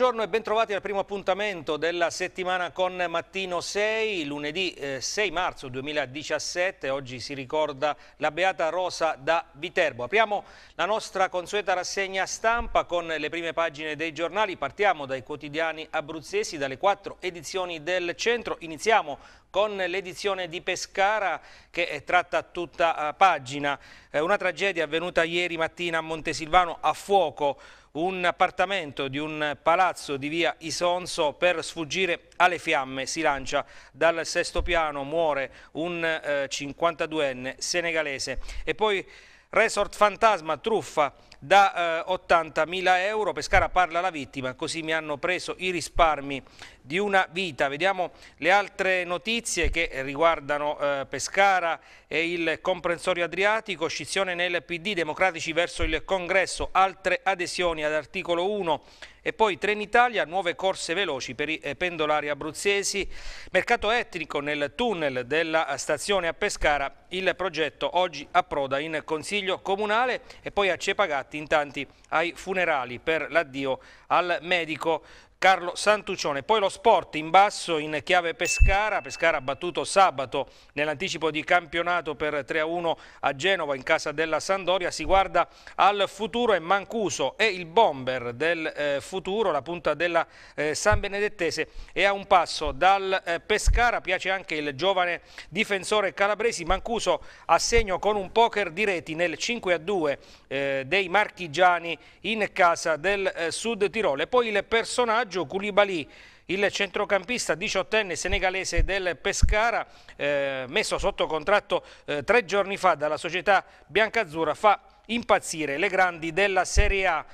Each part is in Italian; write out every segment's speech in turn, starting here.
Buongiorno e bentrovati al primo appuntamento della settimana con Mattino 6, lunedì 6 eh, marzo 2017, oggi si ricorda la Beata Rosa da Viterbo. Apriamo la nostra consueta rassegna stampa con le prime pagine dei giornali, partiamo dai quotidiani abruzzesi, dalle quattro edizioni del centro, iniziamo con l'edizione di Pescara che è tratta tutta eh, pagina. Eh, una tragedia avvenuta ieri mattina a Montesilvano a fuoco un appartamento di un palazzo di via Isonzo per sfuggire alle fiamme. Si lancia dal sesto piano, muore un eh, 52enne senegalese. E poi Resort Fantasma, truffa da eh, 80.000 euro, Pescara parla la vittima, così mi hanno preso i risparmi di una vita. Vediamo le altre notizie che riguardano eh, Pescara e il comprensorio adriatico, scissione nel PD, democratici verso il congresso, altre adesioni ad articolo 1 e poi Trenitalia, nuove corse veloci per i eh, pendolari abruzzesi, mercato etnico nel tunnel della stazione a Pescara, il progetto oggi approda in Consiglio Comunale e poi a Cepagatti in tanti ai funerali per l'addio al medico Carlo Santuccione. Poi lo sport in basso in chiave Pescara, Pescara ha battuto sabato nell'anticipo di campionato per 3-1 a Genova in casa della Sandoria, si guarda al futuro e Mancuso è il bomber del eh, futuro, la punta della eh, San Benedettese è a un passo dal eh, Pescara, piace anche il giovane difensore calabresi, Mancuso a segno con un poker di reti nel 5-2 eh, dei marchigiani in casa del eh, Sud Tirolo e poi il personaggio vantaggio Koulibaly il centrocampista diciottenne senegalese del Pescara, eh, messo sotto contratto eh, tre giorni fa dalla società biancazzurra, fa impazzire le grandi della Serie A.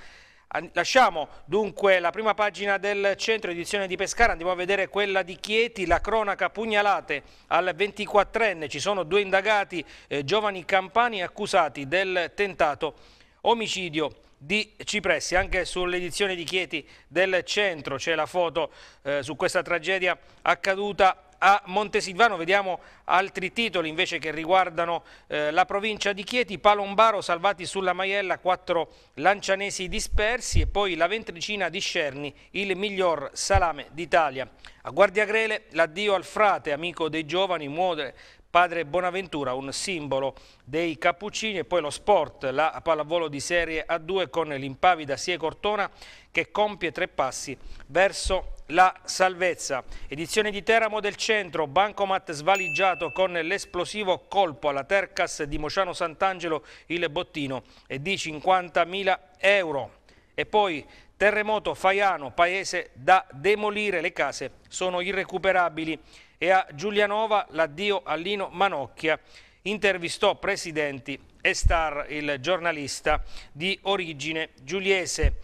Lasciamo dunque la prima pagina del centro edizione di Pescara, andiamo a vedere quella di Chieti, la cronaca pugnalate al 24enne, ci sono due indagati, eh, giovani campani accusati del tentato omicidio di Cipressi, anche sull'edizione di Chieti del centro c'è la foto eh, su questa tragedia accaduta a Montesilvano, vediamo altri titoli invece che riguardano eh, la provincia di Chieti, Palombaro salvati sulla Maiella, quattro lancianesi dispersi e poi la ventricina di Scerni, il miglior salame d'Italia. A Guardiagrele l'addio al frate, amico dei giovani, muore padre Bonaventura, un simbolo dei Cappuccini e poi lo sport, la pallavolo di serie A2 con l'impavida Sie Cortona che compie tre passi verso la salvezza. Edizione di Teramo del centro, Bancomat svaligiato con l'esplosivo colpo alla Tercas di Mociano Sant'Angelo, il bottino è di 50.000 euro. E poi Terremoto Faiano, paese da demolire, le case sono irrecuperabili e a Giulianova l'addio a Lino Manocchia intervistò presidenti e star il giornalista di origine giuliese.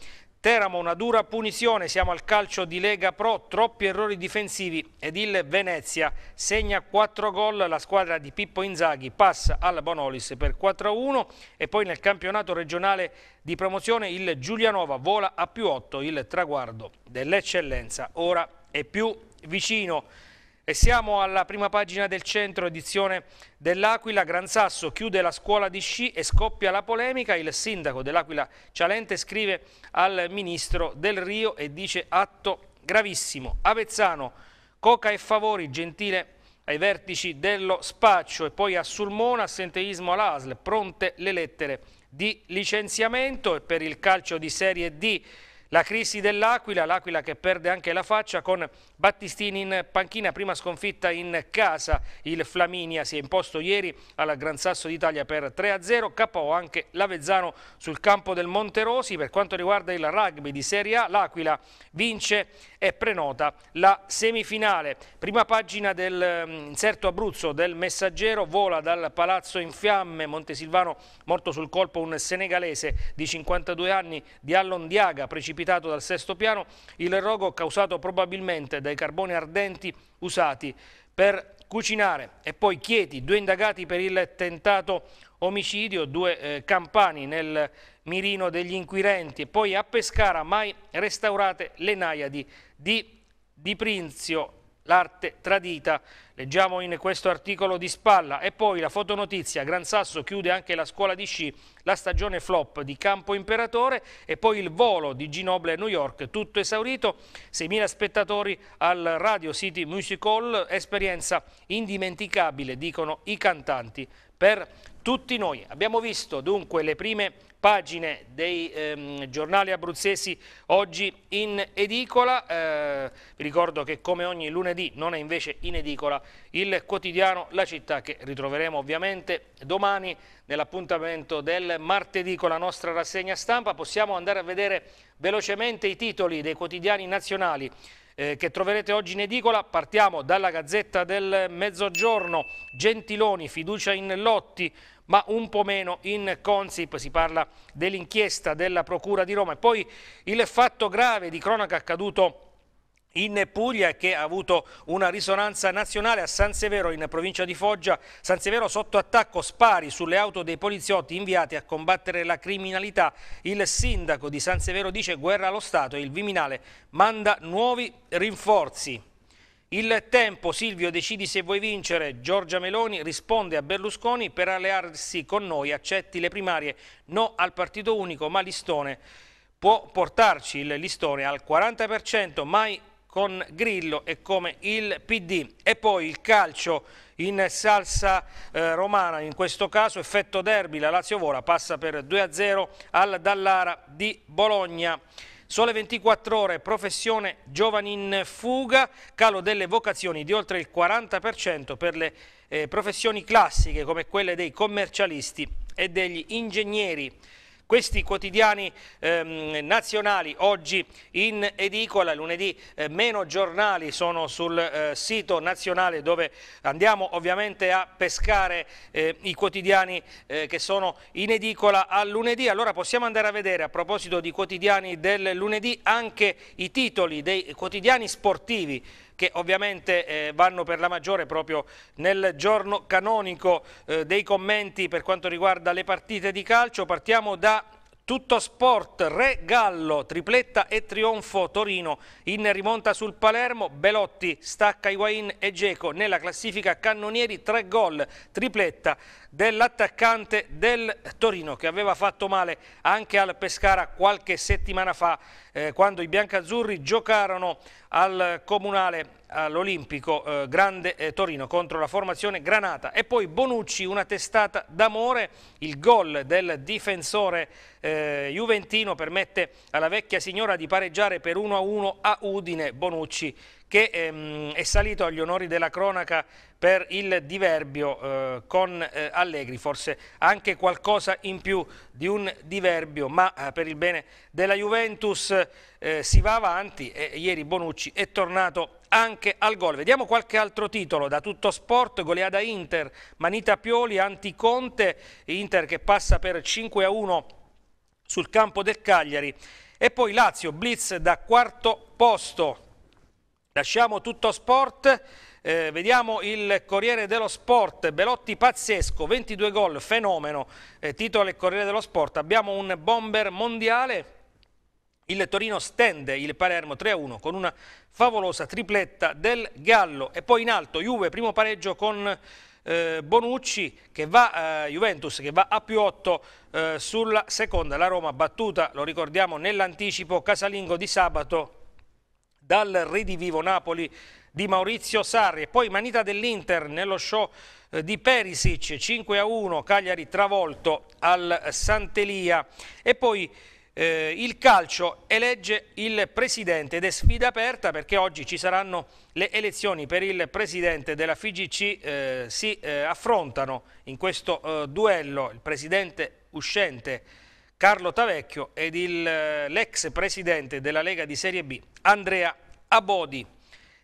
Teramo una dura punizione, siamo al calcio di Lega Pro, troppi errori difensivi ed il Venezia segna 4 gol, la squadra di Pippo Inzaghi passa al Bonolis per 4-1 e poi nel campionato regionale di promozione il Giulianova vola a più 8 il traguardo dell'eccellenza, ora è più vicino. E siamo alla prima pagina del centro edizione dell'Aquila, Gran Sasso chiude la scuola di sci e scoppia la polemica, il sindaco dell'Aquila Cialente scrive al ministro del Rio e dice atto gravissimo, Avezzano, Coca e Favori, gentile ai vertici dello spaccio e poi a Sulmona, assenteismo all'ASL, pronte le lettere di licenziamento e per il calcio di Serie D la crisi dell'Aquila, l'Aquila che perde anche la faccia con Battistini in panchina, prima sconfitta in casa. Il Flaminia si è imposto ieri al Gran Sasso d'Italia per 3-0, capò anche l'Avezzano sul campo del Monterosi. Per quanto riguarda il rugby di Serie A, l'Aquila vince e prenota la semifinale. Prima pagina dell'inserto mm, Abruzzo del Messaggero, vola dal Palazzo in fiamme, Montesilvano morto sul colpo un senegalese di 52 anni di Allondiaga, precipitato precipitato dal sesto piano il rogo causato probabilmente dai carboni ardenti usati per cucinare e poi Chieti, due indagati per il tentato omicidio, due eh, campani nel mirino degli inquirenti e poi a Pescara mai restaurate le naiadi di, di Prinzio, l'arte tradita Leggiamo in questo articolo di spalla. E poi la fotonotizia, Gran Sasso chiude anche la scuola di sci, la stagione flop di Campo Imperatore e poi il volo di Ginoble a New York, tutto esaurito, 6.000 spettatori al Radio City Music Hall, esperienza indimenticabile, dicono i cantanti, per tutti noi. Abbiamo visto dunque le prime pagine dei ehm, giornali abruzzesi oggi in edicola, eh, vi ricordo che come ogni lunedì non è invece in edicola il quotidiano La Città che ritroveremo ovviamente domani nell'appuntamento del martedì con la nostra rassegna stampa. Possiamo andare a vedere velocemente i titoli dei quotidiani nazionali eh, che troverete oggi in edicola. Partiamo dalla Gazzetta del Mezzogiorno, Gentiloni, fiducia in Lotti, ma un po' meno in Consip, si parla dell'inchiesta della Procura di Roma. E poi il fatto grave di cronaca accaduto in Puglia che ha avuto una risonanza nazionale a San Severo in provincia di Foggia, San Severo sotto attacco spari sulle auto dei poliziotti inviati a combattere la criminalità, il sindaco di San Severo dice guerra allo Stato e il Viminale manda nuovi rinforzi. Il tempo, Silvio, decidi se vuoi vincere. Giorgia Meloni risponde a Berlusconi per allearsi con noi, accetti le primarie, no al partito unico, ma listone può portarci il listone al 40%, mai con Grillo e come il PD. E poi il calcio in salsa eh, romana, in questo caso effetto derby, la Lazio Vora passa per 2-0 al Dallara di Bologna. Sole 24 ore, professione giovani in fuga, calo delle vocazioni di oltre il 40% per le eh, professioni classiche come quelle dei commercialisti e degli ingegneri. Questi quotidiani ehm, nazionali oggi in edicola, lunedì eh, meno giornali sono sul eh, sito nazionale dove andiamo ovviamente a pescare eh, i quotidiani eh, che sono in edicola al lunedì. Allora possiamo andare a vedere a proposito di quotidiani del lunedì anche i titoli dei quotidiani sportivi che ovviamente eh, vanno per la maggiore proprio nel giorno canonico eh, dei commenti per quanto riguarda le partite di calcio. Partiamo da tutto sport, Re Gallo, tripletta e trionfo Torino, in rimonta sul Palermo, Belotti stacca Higuain e Geco nella classifica cannonieri, tre gol, tripletta dell'attaccante del Torino che aveva fatto male anche al Pescara qualche settimana fa eh, quando i biancazzurri giocarono al Comunale all'Olimpico eh, Grande eh, Torino contro la formazione Granata e poi Bonucci una testata d'amore, il gol del difensore eh, Juventino permette alla vecchia signora di pareggiare per 1-1 a Udine Bonucci che ehm, è salito agli onori della cronaca per il diverbio eh, con eh, Allegri, forse anche qualcosa in più di un diverbio, ma eh, per il bene della Juventus eh, si va avanti e ieri Bonucci è tornato anche al gol. Vediamo qualche altro titolo da tutto sport, goleada Inter, Manita Pioli, Anticonte, Inter che passa per 5 a 1 sul campo del Cagliari e poi Lazio, Blitz da quarto posto. Lasciamo tutto sport, eh, vediamo il Corriere dello Sport, Belotti pazzesco, 22 gol, fenomeno, eh, titolo il Corriere dello Sport, abbiamo un bomber mondiale il Torino stende il Palermo 3-1 con una favolosa tripletta del Gallo e poi in alto Juve primo pareggio con eh, Bonucci che va, eh, Juventus che va a più 8 eh, sulla seconda, la Roma battuta, lo ricordiamo nell'anticipo casalingo di sabato dal Redivivo Napoli di Maurizio Sarri e poi manita dell'Inter nello show eh, di Perisic 5 a 1 Cagliari travolto al Santelia e poi eh, il calcio elegge il presidente ed è sfida aperta perché oggi ci saranno le elezioni per il presidente della FIGC, eh, si eh, affrontano in questo eh, duello il presidente uscente Carlo Tavecchio ed eh, l'ex presidente della Lega di Serie B Andrea Abodi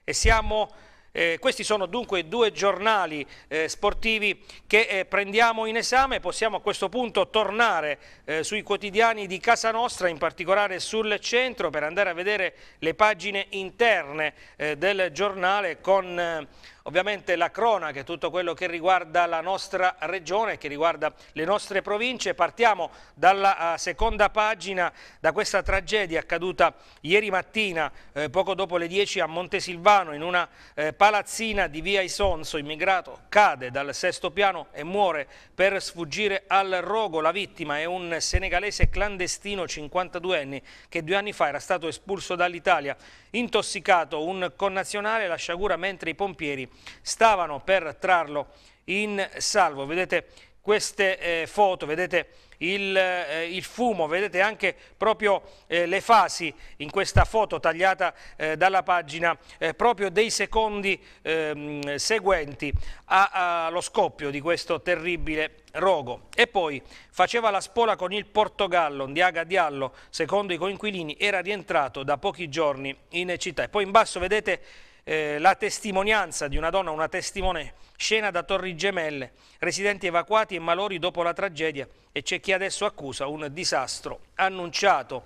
e siamo eh, questi sono dunque due giornali eh, sportivi che eh, prendiamo in esame, possiamo a questo punto tornare eh, sui quotidiani di casa nostra, in particolare sul centro, per andare a vedere le pagine interne eh, del giornale con eh, ovviamente la cronaca e tutto quello che riguarda la nostra regione, che riguarda le nostre province. Partiamo dalla eh, seconda pagina, da questa tragedia accaduta ieri mattina, eh, poco dopo le 10 a Montesilvano, in una eh, palazzina di via Isonso, immigrato, cade dal sesto piano e muore per sfuggire al rogo. La vittima è un senegalese clandestino 52enne che due anni fa era stato espulso dall'Italia. Intossicato un connazionale la sciagura mentre i pompieri stavano per trarlo in salvo. Vedete queste eh, foto, vedete il, eh, il, fumo, vedete anche proprio eh, le fasi in questa foto tagliata eh, dalla pagina, eh, proprio dei secondi ehm, seguenti allo scoppio di questo terribile rogo. E poi faceva la spola con il Portogallo, Ndiaga Diallo, secondo i coinquilini, era rientrato da pochi giorni in città. E poi in basso vedete eh, la testimonianza di una donna, una testimone, scena da Torri Gemelle, residenti evacuati e malori dopo la tragedia e c'è chi adesso accusa un disastro annunciato.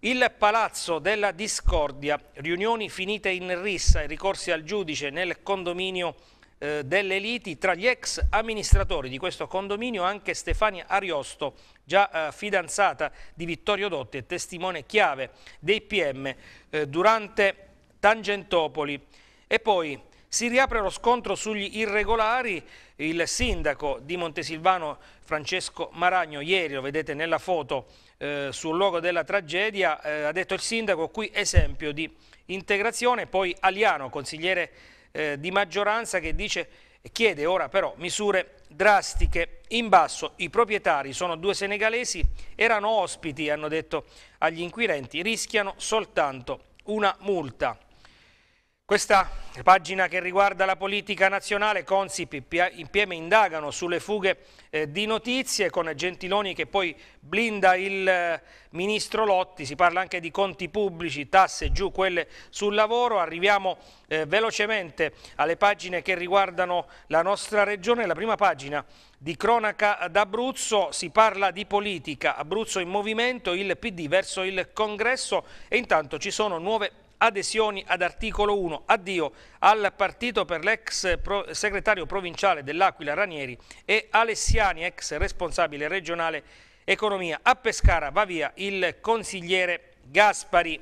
Il palazzo della discordia, riunioni finite in rissa e ricorsi al giudice nel condominio eh, delle liti tra gli ex amministratori di questo condominio anche Stefania Ariosto, già eh, fidanzata di Vittorio Dotti e testimone chiave dei PM eh, durante Tangentopoli. E poi si riapre lo scontro sugli irregolari, il sindaco di Montesilvano Francesco Maragno ieri, lo vedete nella foto eh, sul luogo della tragedia, eh, ha detto il sindaco qui esempio di integrazione, poi Aliano, consigliere eh, di maggioranza che dice chiede ora però misure drastiche. In basso i proprietari sono due senegalesi, erano ospiti, hanno detto agli inquirenti, rischiano soltanto una multa. Questa pagina che riguarda la politica nazionale, Consip insieme indagano sulle fughe eh, di notizie con Gentiloni che poi blinda il eh, ministro Lotti, si parla anche di conti pubblici, tasse giù, quelle sul lavoro, arriviamo eh, velocemente alle pagine che riguardano la nostra regione, la prima pagina di cronaca d'Abruzzo, si parla di politica, Abruzzo in movimento, il PD verso il congresso e intanto ci sono nuove adesioni ad articolo 1, addio al partito per l'ex segretario provinciale dell'Aquila Ranieri e Alessiani, ex responsabile regionale economia. A Pescara va via il consigliere Gaspari.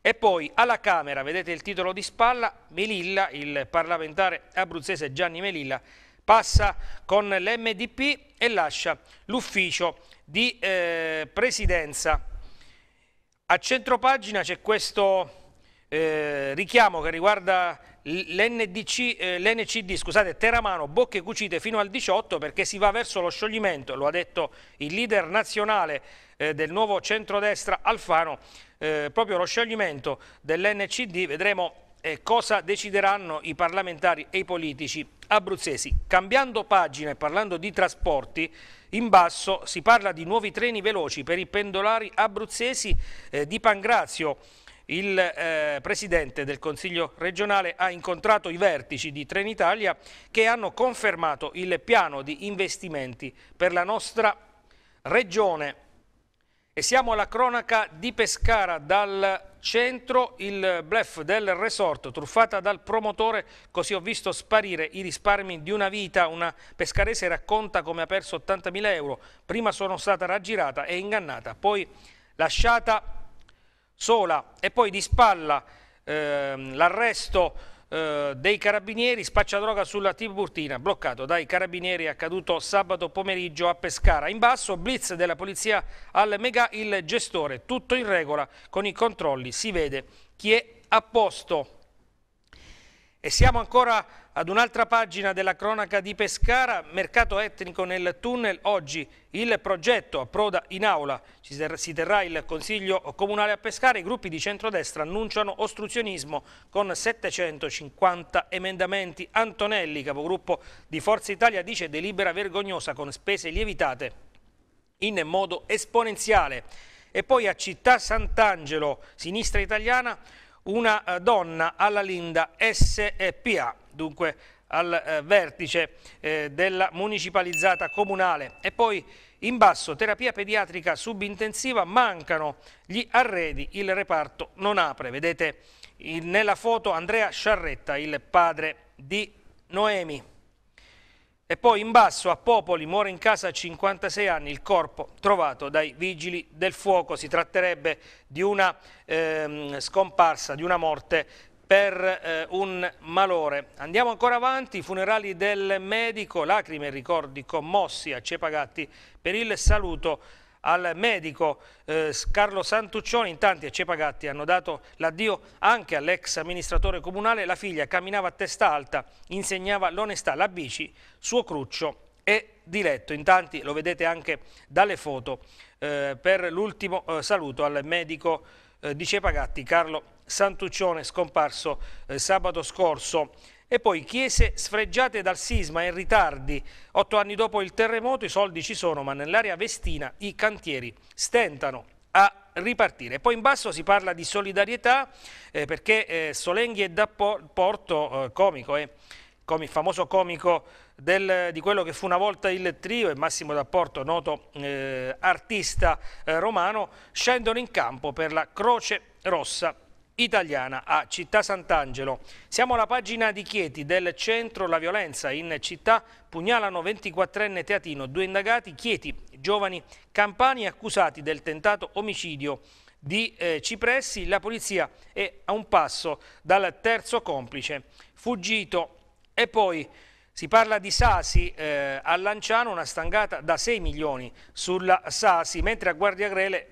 E poi alla Camera, vedete il titolo di spalla, Melilla, il parlamentare abruzzese Gianni Melilla, passa con l'MDP e lascia l'ufficio di eh, presidenza. A centropagina c'è questo eh, richiamo che riguarda l'NCD, eh, scusate, Teramano, bocche cucite fino al 18 perché si va verso lo scioglimento, lo ha detto il leader nazionale eh, del nuovo centrodestra Alfano, eh, proprio lo scioglimento dell'NCD, vedremo eh, cosa decideranno i parlamentari e i politici abruzzesi. Cambiando pagina e parlando di trasporti, in basso si parla di nuovi treni veloci per i pendolari abruzzesi eh, di Pangrazio, il eh, Presidente del Consiglio regionale ha incontrato i vertici di Trenitalia che hanno confermato il piano di investimenti per la nostra regione. E siamo alla cronaca di Pescara dal centro, il bluff del resort, truffata dal promotore, così ho visto sparire i risparmi di una vita. Una pescarese racconta come ha perso 80.000 euro, prima sono stata raggirata e ingannata, poi lasciata sola e poi di spalla eh, l'arresto eh, dei carabinieri spaccia droga sulla Tiburtina bloccato dai carabinieri accaduto sabato pomeriggio a Pescara in basso blitz della polizia al Mega il gestore tutto in regola con i controlli si vede chi è a posto e siamo ancora ad un'altra pagina della cronaca di Pescara, mercato etnico nel tunnel. Oggi il progetto approda in aula, si terrà il Consiglio Comunale a Pescara, i gruppi di centrodestra annunciano ostruzionismo con 750 emendamenti. Antonelli, capogruppo di Forza Italia, dice delibera vergognosa con spese lievitate in modo esponenziale. E poi a Città Sant'Angelo, sinistra italiana, una eh, donna alla Linda SPA, dunque al eh, vertice eh, della municipalizzata comunale. E poi in basso, terapia pediatrica subintensiva, mancano gli arredi, il reparto non apre. Vedete nella foto Andrea Sciarretta, il padre di Noemi. E poi in basso a Popoli muore in casa a 56 anni il corpo trovato dai vigili del fuoco. Si tratterebbe di una ehm, scomparsa, di una morte per eh, un malore. Andiamo ancora avanti, i funerali del medico, lacrime e ricordi commossi a Cepagatti per il saluto al medico eh, Carlo Santuccioni. In tanti a Cepagatti hanno dato l'addio anche all'ex amministratore comunale. La figlia camminava a testa alta, insegnava l'onestà, la bici, suo cruccio e diletto. In tanti lo vedete anche dalle foto eh, per l'ultimo eh, saluto al medico eh, di Cepagatti Carlo Santuccione scomparso eh, sabato scorso. E poi chiese sfregiate dal sisma in ritardi. Otto anni dopo il terremoto i soldi ci sono, ma nell'area vestina i cantieri stentano a ripartire. Poi in basso si parla di solidarietà eh, perché eh, Solenghi e D'Apporto, eh, comico, eh, com famoso comico del, di quello che fu una volta il trio e Massimo D'Apporto, noto eh, artista eh, romano, scendono in campo per la Croce Rossa italiana a Città Sant'Angelo. Siamo alla pagina di Chieti del centro La Violenza in città pugnalano 24enne Teatino, due indagati Chieti, giovani campani accusati del tentato omicidio di eh, Cipressi, la polizia è a un passo dal terzo complice fuggito e poi si parla di Sasi eh, a Lanciano, una stangata da 6 milioni sulla Sasi, mentre a Guardia Grele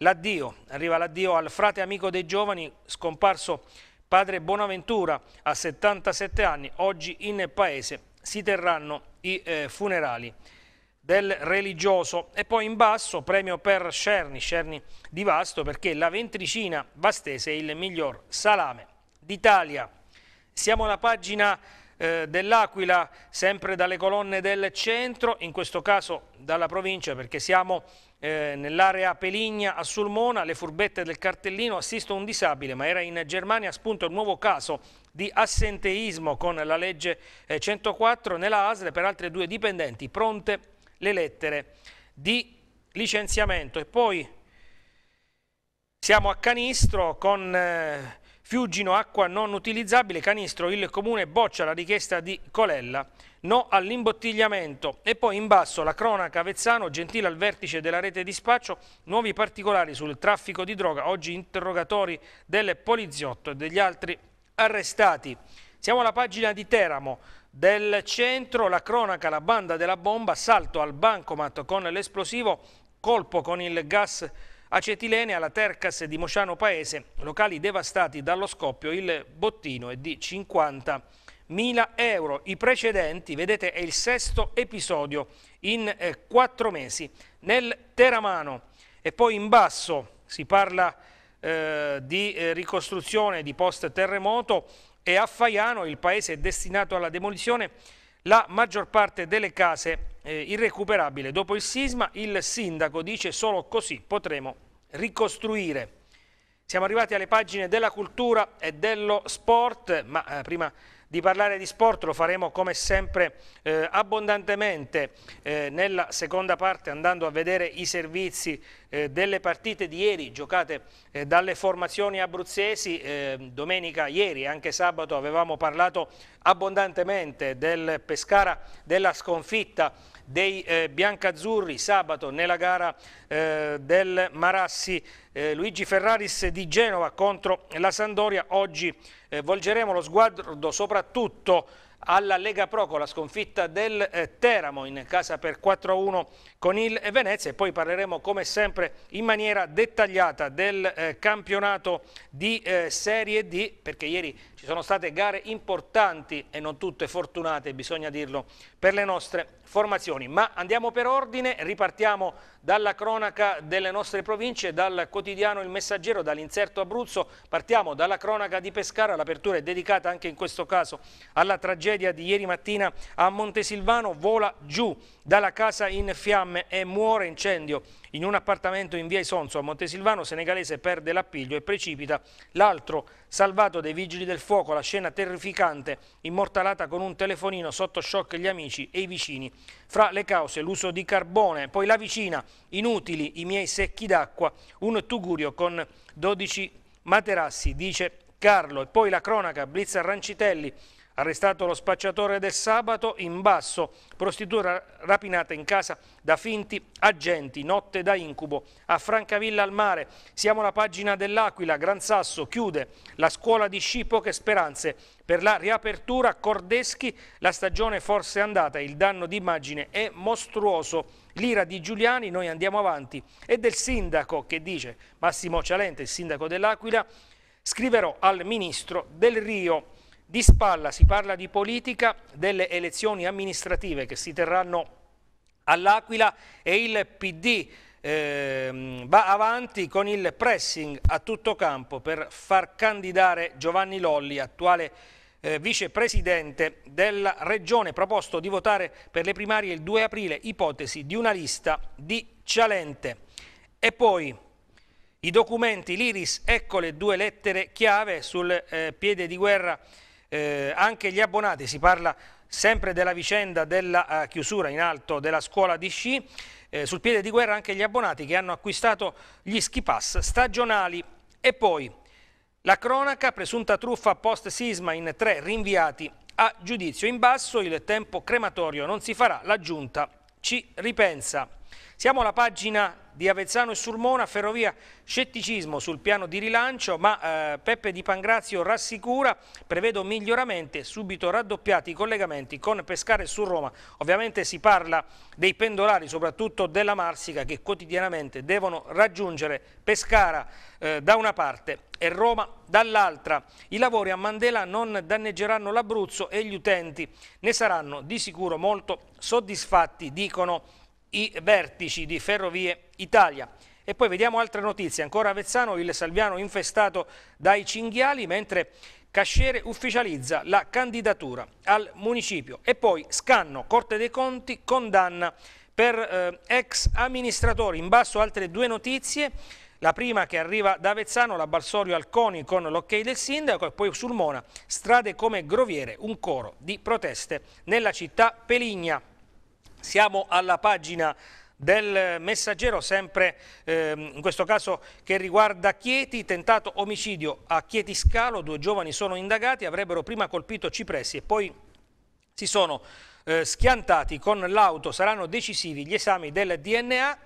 L'addio, arriva l'addio al frate amico dei giovani, scomparso padre Bonaventura a 77 anni, oggi in paese si terranno i eh, funerali del religioso e poi in basso premio per Cerni, Cerni di Vasto perché la ventricina vastese è il miglior salame d'Italia. Siamo alla pagina eh, dell'Aquila, sempre dalle colonne del centro, in questo caso dalla provincia perché siamo eh, nell'area Peligna a Sulmona, le furbette del cartellino, assisto un disabile, ma era in Germania, spunto il nuovo caso di assenteismo con la legge 104 eh, nella ASL per altre due dipendenti, pronte le lettere di licenziamento. E poi siamo a Canistro con... Eh, Fiuggino acqua non utilizzabile, canistro, il comune boccia la richiesta di Colella no all'imbottigliamento. E poi in basso la cronaca Avezzano, Gentile al vertice della rete di spaccio, nuovi particolari sul traffico di droga, oggi interrogatori del poliziotto e degli altri arrestati. Siamo alla pagina di Teramo, del centro, la cronaca, la banda della bomba, salto al bancomat con l'esplosivo, colpo con il gas acetilene alla Tercas di Mosciano Paese, locali devastati dallo scoppio, il bottino è di 50 1000 euro. I precedenti, vedete, è il sesto episodio in eh, quattro mesi. Nel Teramano e poi in basso si parla eh, di eh, ricostruzione di post terremoto e a Faiano il paese è destinato alla demolizione la maggior parte delle case eh, irrecuperabile dopo il sisma. Il sindaco dice solo così potremo ricostruire. Siamo arrivati alle pagine della cultura e dello sport, ma eh, prima di parlare di sport lo faremo come sempre eh, abbondantemente eh, nella seconda parte andando a vedere i servizi eh, delle partite di ieri giocate eh, dalle formazioni abruzzesi. Eh, domenica ieri anche sabato avevamo parlato abbondantemente del Pescara, della sconfitta dei eh, biancazzurri sabato nella gara eh, del Marassi eh, Luigi Ferraris di Genova contro la Sandoria. Oggi eh, volgeremo lo sguardo soprattutto alla Lega Pro con la sconfitta del eh, Teramo in casa per 4-1 con il Venezia e poi parleremo come sempre in maniera dettagliata del eh, campionato di eh, Serie D perché ieri ci sono state gare importanti e non tutte fortunate, bisogna dirlo, per le nostre formazioni. Ma andiamo per ordine, ripartiamo dalla cronaca delle nostre province, dal quotidiano Il Messaggero, dall'inserto Abruzzo, partiamo dalla cronaca di Pescara, l'apertura è dedicata anche in questo caso alla tragedia tragedia di ieri mattina a Montesilvano vola giù dalla casa in fiamme e muore incendio. In un appartamento in via Isonzo a Montesilvano, senegalese perde l'appiglio e precipita. L'altro, salvato dai vigili del fuoco, la scena terrificante, immortalata con un telefonino sotto shock gli amici e i vicini. Fra le cause l'uso di carbone, poi la vicina, inutili i miei secchi d'acqua, un tugurio con 12 materassi, dice Carlo. E poi la cronaca, Blitz Arrancitelli Arrestato lo spacciatore del sabato in basso, prostituta rapinata in casa da finti agenti, notte da incubo. A Francavilla al mare, siamo la pagina dell'Aquila, Gran Sasso chiude la scuola di sci, poche speranze per la riapertura, Cordeschi, la stagione forse è andata, il danno d'immagine è mostruoso. L'ira di Giuliani, noi andiamo avanti, e del sindaco che dice, Massimo Cialente, il sindaco dell'Aquila, scriverò al ministro del Rio. Di spalla si parla di politica, delle elezioni amministrative che si terranno all'Aquila e il PD eh, va avanti con il pressing a tutto campo per far candidare Giovanni Lolli, attuale eh, vicepresidente della Regione, proposto di votare per le primarie il 2 aprile, ipotesi di una lista di Cialente. E poi i documenti, l'Iris, ecco le due lettere chiave sul eh, piede di guerra eh, anche gli abbonati, si parla sempre della vicenda della uh, chiusura in alto della scuola di sci, eh, sul piede di guerra anche gli abbonati che hanno acquistato gli ski pass stagionali e poi la cronaca, presunta truffa post sisma in tre rinviati a giudizio. In basso il tempo crematorio non si farà, la giunta ci ripensa. Siamo alla pagina di Avezzano e Sulmona, Ferrovia scetticismo sul piano di rilancio, ma eh, Peppe Di Pangrazio rassicura, prevede miglioramenti subito raddoppiati i collegamenti con Pescare su Roma. Ovviamente si parla dei pendolari, soprattutto della Marsica, che quotidianamente devono raggiungere Pescara eh, da una parte e Roma dall'altra. I lavori a Mandela non danneggeranno l'Abruzzo e gli utenti ne saranno di sicuro molto soddisfatti, dicono i vertici di Ferrovie Italia. E poi vediamo altre notizie, ancora Avezzano, il Salviano infestato dai cinghiali, mentre Casciere ufficializza la candidatura al municipio. E poi Scanno, Corte dei Conti, condanna per eh, ex amministratori. In basso altre due notizie, la prima che arriva da Avezzano, la Balsorio Alconi con l'ok del sindaco e poi sul Mona, strade come Groviere, un coro di proteste nella città Peligna. Siamo alla pagina del messaggero sempre ehm, in questo caso che riguarda Chieti tentato omicidio a Chieti Scalo due giovani sono indagati avrebbero prima colpito cipressi e poi si sono eh, schiantati con l'auto saranno decisivi gli esami del DNA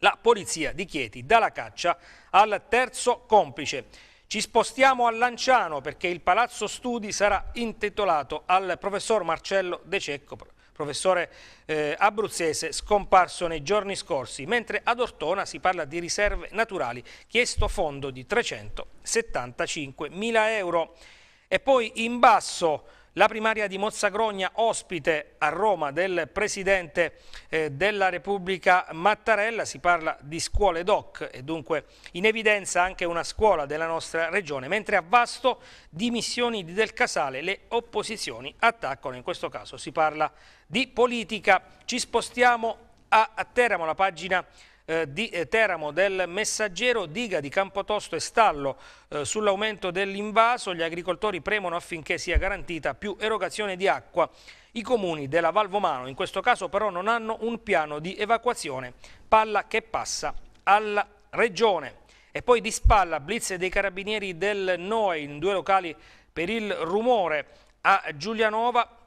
la polizia di Chieti dà la caccia al terzo complice ci spostiamo a Lanciano perché il palazzo studi sarà intitolato al professor Marcello De Cecco professore eh, abruzzese scomparso nei giorni scorsi, mentre ad Ortona si parla di riserve naturali, chiesto fondo di 375 mila euro. E poi in basso la primaria di Mozzagrogna, ospite a Roma del Presidente eh, della Repubblica Mattarella, si parla di scuole doc e dunque in evidenza anche una scuola della nostra regione, mentre a Vasto dimissioni di Del Casale le opposizioni attaccano, in questo caso si parla di politica. Ci spostiamo a Teramo, la pagina eh, di eh, Teramo, del messaggero Diga di Campotosto e Stallo. Eh, Sull'aumento dell'invaso gli agricoltori premono affinché sia garantita più erogazione di acqua. I comuni della Valvomano in questo caso però non hanno un piano di evacuazione, palla che passa alla regione. E poi di spalla blitz dei carabinieri del NOE in due locali per il rumore a Giulianova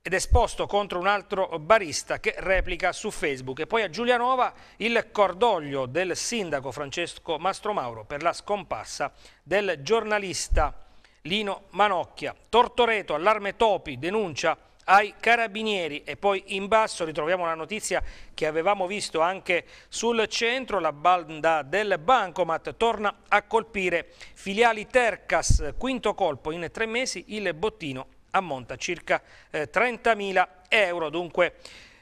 ed esposto contro un altro barista che replica su Facebook. E poi a Giulianova il cordoglio del sindaco Francesco Mastromauro per la scomparsa del giornalista Lino Manocchia. Tortoreto, allarme topi, denuncia ai carabinieri e poi in basso ritroviamo la notizia che avevamo visto anche sul centro, la banda del Bancomat torna a colpire filiali Tercas, quinto colpo in tre mesi, il bottino ammonta a circa 30.000 eh, euro, dunque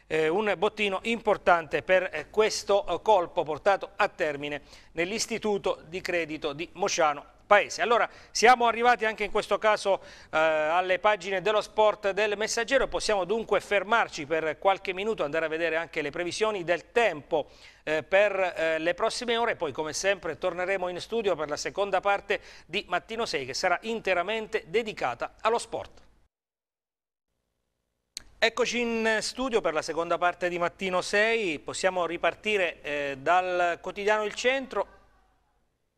eh, un bottino importante per eh, questo colpo portato a termine nell'istituto di credito di Mosciano Paese. Allora siamo arrivati anche in questo caso eh, alle pagine dello sport del messaggero, possiamo dunque fermarci per qualche minuto, andare a vedere anche le previsioni del tempo eh, per eh, le prossime ore, poi come sempre torneremo in studio per la seconda parte di Mattino 6 che sarà interamente dedicata allo sport. Eccoci in studio per la seconda parte di Mattino 6, possiamo ripartire eh, dal quotidiano Il Centro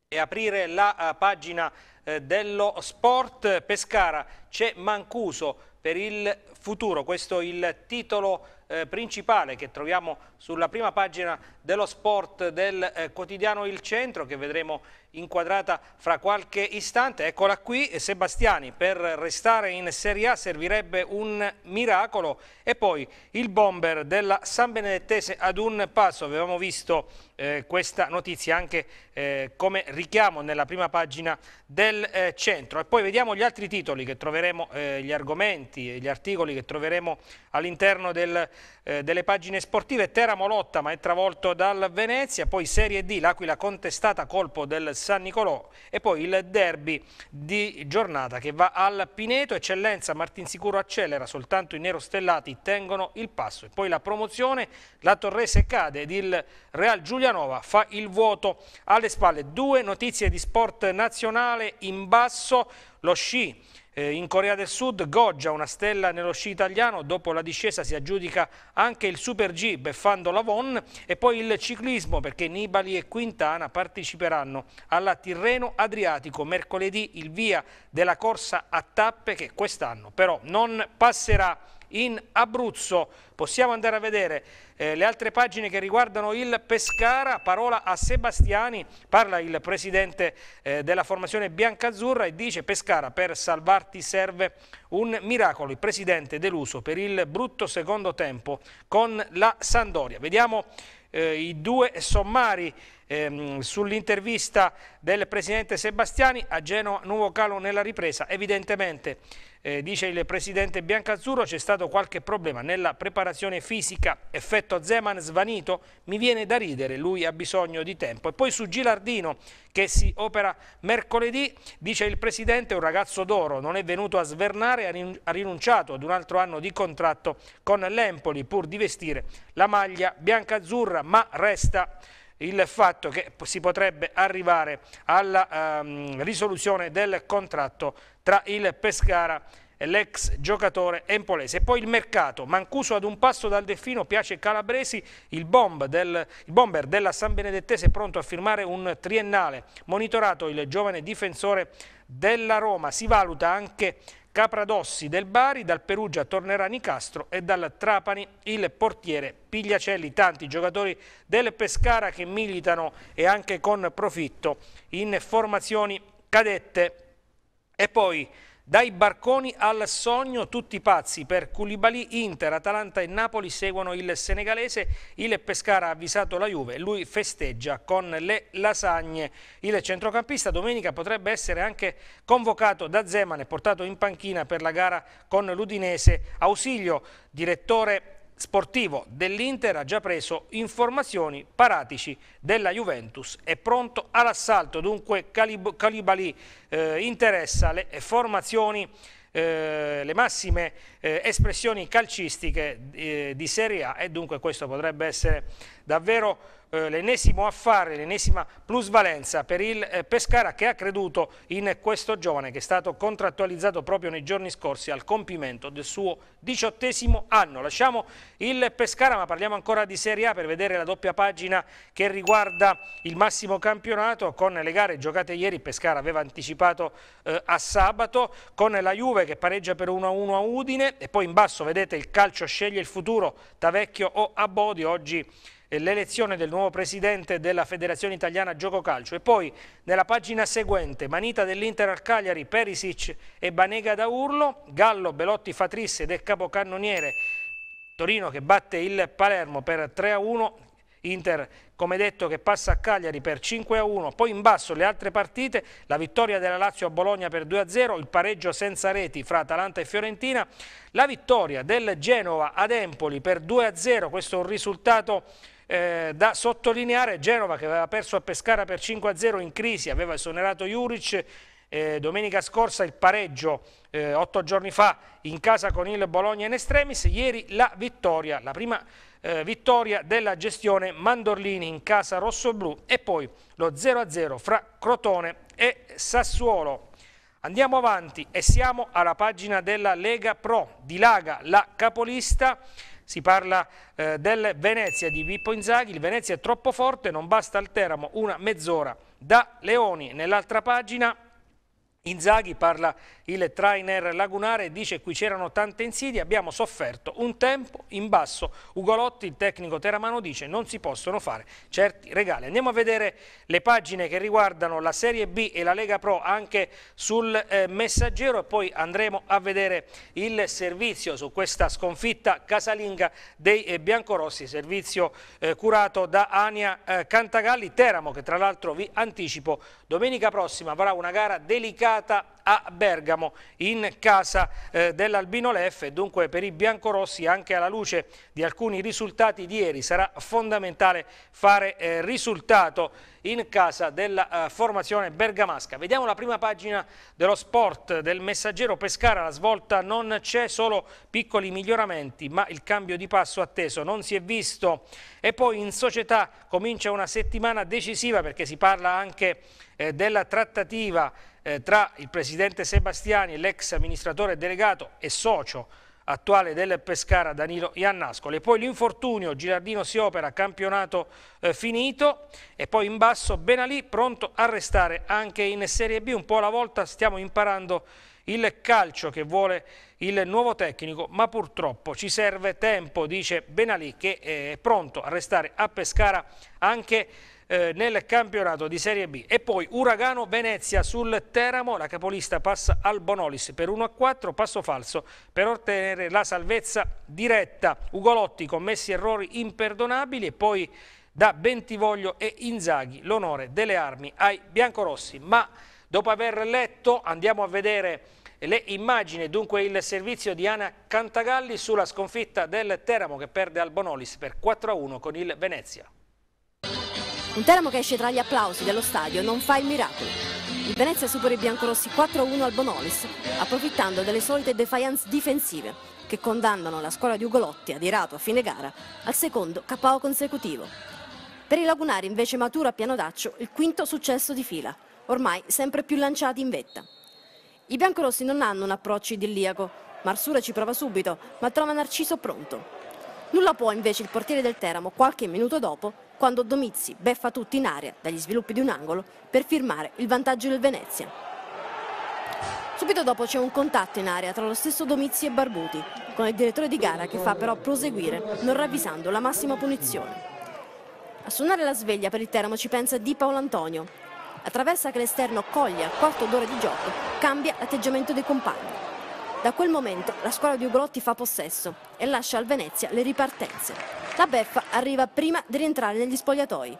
e aprire la uh, pagina eh, dello sport Pescara, c'è Mancuso per il futuro, questo è il titolo eh, principale che troviamo sulla prima pagina dello sport del eh, quotidiano Il Centro che vedremo inquadrata fra qualche istante. Eccola qui, eh, Sebastiani, per restare in Serie A servirebbe un miracolo e poi il bomber della San Benedettese ad un passo. Avevamo visto eh, questa notizia anche eh, come richiamo nella prima pagina del eh, centro. E poi vediamo gli altri titoli che troveremo, eh, gli argomenti, gli articoli che troveremo all'interno del eh, delle pagine sportive, Teramo lotta ma è travolto dal Venezia, poi Serie D, l'Aquila contestata colpo del San Nicolò e poi il derby di giornata che va al Pineto, Eccellenza, Martinsicuro accelera, soltanto i Nero Stellati tengono il passo e poi la promozione, la Torrese cade ed il Real Giulianova fa il vuoto alle spalle. Due notizie di sport nazionale in basso, lo sci eh, in Corea del Sud Goggia una stella nello sci italiano, dopo la discesa si aggiudica anche il Super G beffando la Von, e poi il ciclismo perché Nibali e Quintana parteciperanno alla Tirreno Adriatico mercoledì il via della corsa a tappe che quest'anno però non passerà in Abruzzo. Possiamo andare a vedere eh, le altre pagine che riguardano il Pescara, parola a Sebastiani, parla il presidente eh, della formazione biancazzurra e dice Pescara per salvarti serve un miracolo, il presidente deluso per il brutto secondo tempo con la Sandoria. Vediamo eh, i due sommari ehm, sull'intervista del presidente Sebastiani a Genoa, nuovo calo nella ripresa, evidentemente eh, dice il presidente Biancazzurro c'è stato qualche problema nella preparazione fisica, effetto Zeman svanito, mi viene da ridere, lui ha bisogno di tempo. E poi su Gilardino che si opera mercoledì, dice il presidente un ragazzo d'oro, non è venuto a svernare, ha rinunciato ad un altro anno di contratto con l'Empoli pur di vestire la maglia biancazzurra, ma resta il fatto che si potrebbe arrivare alla ehm, risoluzione del contratto tra il Pescara e l'ex giocatore empolese. poi il mercato, Mancuso ad un passo dal Delfino, piace Calabresi, il, bomb del, il bomber della San Benedettese pronto a firmare un triennale, monitorato il giovane difensore della Roma. Si valuta anche Capradossi del Bari, dal Perugia tornerà Nicastro e dal Trapani il portiere Pigliacelli. Tanti giocatori del Pescara che militano e anche con profitto in formazioni cadette. E poi dai barconi al sogno, tutti pazzi per Culibali, Inter, Atalanta e Napoli seguono il senegalese, il Pescara ha avvisato la Juve, lui festeggia con le lasagne. Il centrocampista domenica potrebbe essere anche convocato da Zeman e portato in panchina per la gara con l'Udinese. Ausilio, direttore sportivo dell'Inter ha già preso informazioni, Paratici della Juventus è pronto all'assalto, dunque Calib Calibali eh, interessa le formazioni eh, le massime eh, espressioni calcistiche eh, di Serie A e dunque questo potrebbe essere davvero eh, l'ennesimo affare, l'ennesima plusvalenza per il eh, Pescara che ha creduto in questo giovane che è stato contrattualizzato proprio nei giorni scorsi al compimento del suo diciottesimo anno. Lasciamo il Pescara ma parliamo ancora di Serie A per vedere la doppia pagina che riguarda il massimo campionato con le gare giocate ieri Pescara aveva anticipato eh, a sabato con la Juve che pareggia per 1-1 a Udine e poi in basso vedete il calcio sceglie il futuro Tavecchio o Abodi oggi l'elezione del nuovo presidente della Federazione Italiana Gioco Calcio e poi nella pagina seguente Manita dell'Inter al Cagliari, Perisic e Banega da Urlo, Gallo, Belotti, Fatris ed è capocannoniere Torino che batte il Palermo per 3-1, a Inter come detto che passa a Cagliari per 5-1, poi in basso le altre partite, la vittoria della Lazio a Bologna per 2-0, il pareggio senza reti fra Atalanta e Fiorentina, la vittoria del Genova ad Empoli per 2-0, questo è un risultato eh, da sottolineare Genova che aveva perso a Pescara per 5-0 in crisi, aveva esonerato Juric, eh, domenica scorsa il pareggio eh, otto giorni fa in casa con il Bologna in estremis, ieri la vittoria, la prima eh, vittoria della gestione Mandorlini in casa rossoblù e poi lo 0-0 fra Crotone e Sassuolo. Andiamo avanti e siamo alla pagina della Lega Pro, dilaga la capolista si parla eh, del Venezia di Pippo Inzaghi, il Venezia è troppo forte, non basta al Teramo, una mezz'ora da Leoni nell'altra pagina Inzaghi parla il trainer lagunare e dice qui c'erano tante insidie, abbiamo sofferto un tempo in basso. Ugolotti, il tecnico teramano, dice non si possono fare certi regali. Andiamo a vedere le pagine che riguardano la Serie B e la Lega Pro anche sul eh, messaggero e poi andremo a vedere il servizio su questa sconfitta casalinga dei eh, biancorossi, servizio eh, curato da Ania eh, Cantagalli Teramo che tra l'altro vi anticipo domenica prossima avrà una gara delicata giocata a Bergamo in casa eh, dell'Albino Leff e dunque per i biancorossi anche alla luce di alcuni risultati di ieri sarà fondamentale fare eh, risultato in casa della eh, formazione bergamasca. Vediamo la prima pagina dello sport del messaggero Pescara, la svolta non c'è, solo piccoli miglioramenti ma il cambio di passo atteso non si è visto e poi in società comincia una settimana decisiva perché si parla anche eh, della trattativa eh, tra il presidente Sebastiani, l'ex amministratore delegato e socio attuale del Pescara Danilo Iannascoli. E poi l'infortunio, Girardino si opera, campionato eh, finito e poi in basso Benalì pronto a restare anche in Serie B. Un po' alla volta stiamo imparando il calcio che vuole il nuovo tecnico, ma purtroppo ci serve tempo, dice Benalì che eh, è pronto a restare a Pescara anche eh, nel campionato di Serie B. E poi Uragano Venezia sul Teramo, la capolista passa al Bonolis per 1-4, passo falso per ottenere la salvezza diretta. Ugolotti commessi errori imperdonabili e poi da Bentivoglio e Inzaghi l'onore delle armi ai biancorossi. Ma dopo aver letto andiamo a vedere le immagini, dunque il servizio di Ana Cantagalli sulla sconfitta del Teramo che perde al Bonolis per 4-1 con il Venezia. Un Teramo che esce tra gli applausi dello stadio non fa il miracolo. Il Venezia supera i biancorossi 4-1 al Bonolis, approfittando delle solite defiance difensive che condannano la squadra di Ugolotti, adirato a fine gara, al secondo KO consecutivo. Per i lagunari invece matura a pianodaccio il quinto successo di fila, ormai sempre più lanciati in vetta. I biancorossi non hanno un approccio idilliaco, Marsura ci prova subito, ma trova Narciso pronto. Nulla può invece il portiere del Teramo, qualche minuto dopo, quando Domizzi beffa tutti in aria dagli sviluppi di un angolo per firmare il vantaggio del Venezia. Subito dopo c'è un contatto in area tra lo stesso Domizzi e Barbuti, con il direttore di gara che fa però proseguire, non ravvisando la massima punizione. A suonare la sveglia per il Teramo ci pensa Di Paolo Antonio. Attraversa che l'esterno coglie al quarto d'ora di gioco cambia l'atteggiamento dei compagni. Da quel momento la squadra di Ugolotti fa possesso e lascia al Venezia le ripartenze. La beffa arriva prima di rientrare negli spogliatoi.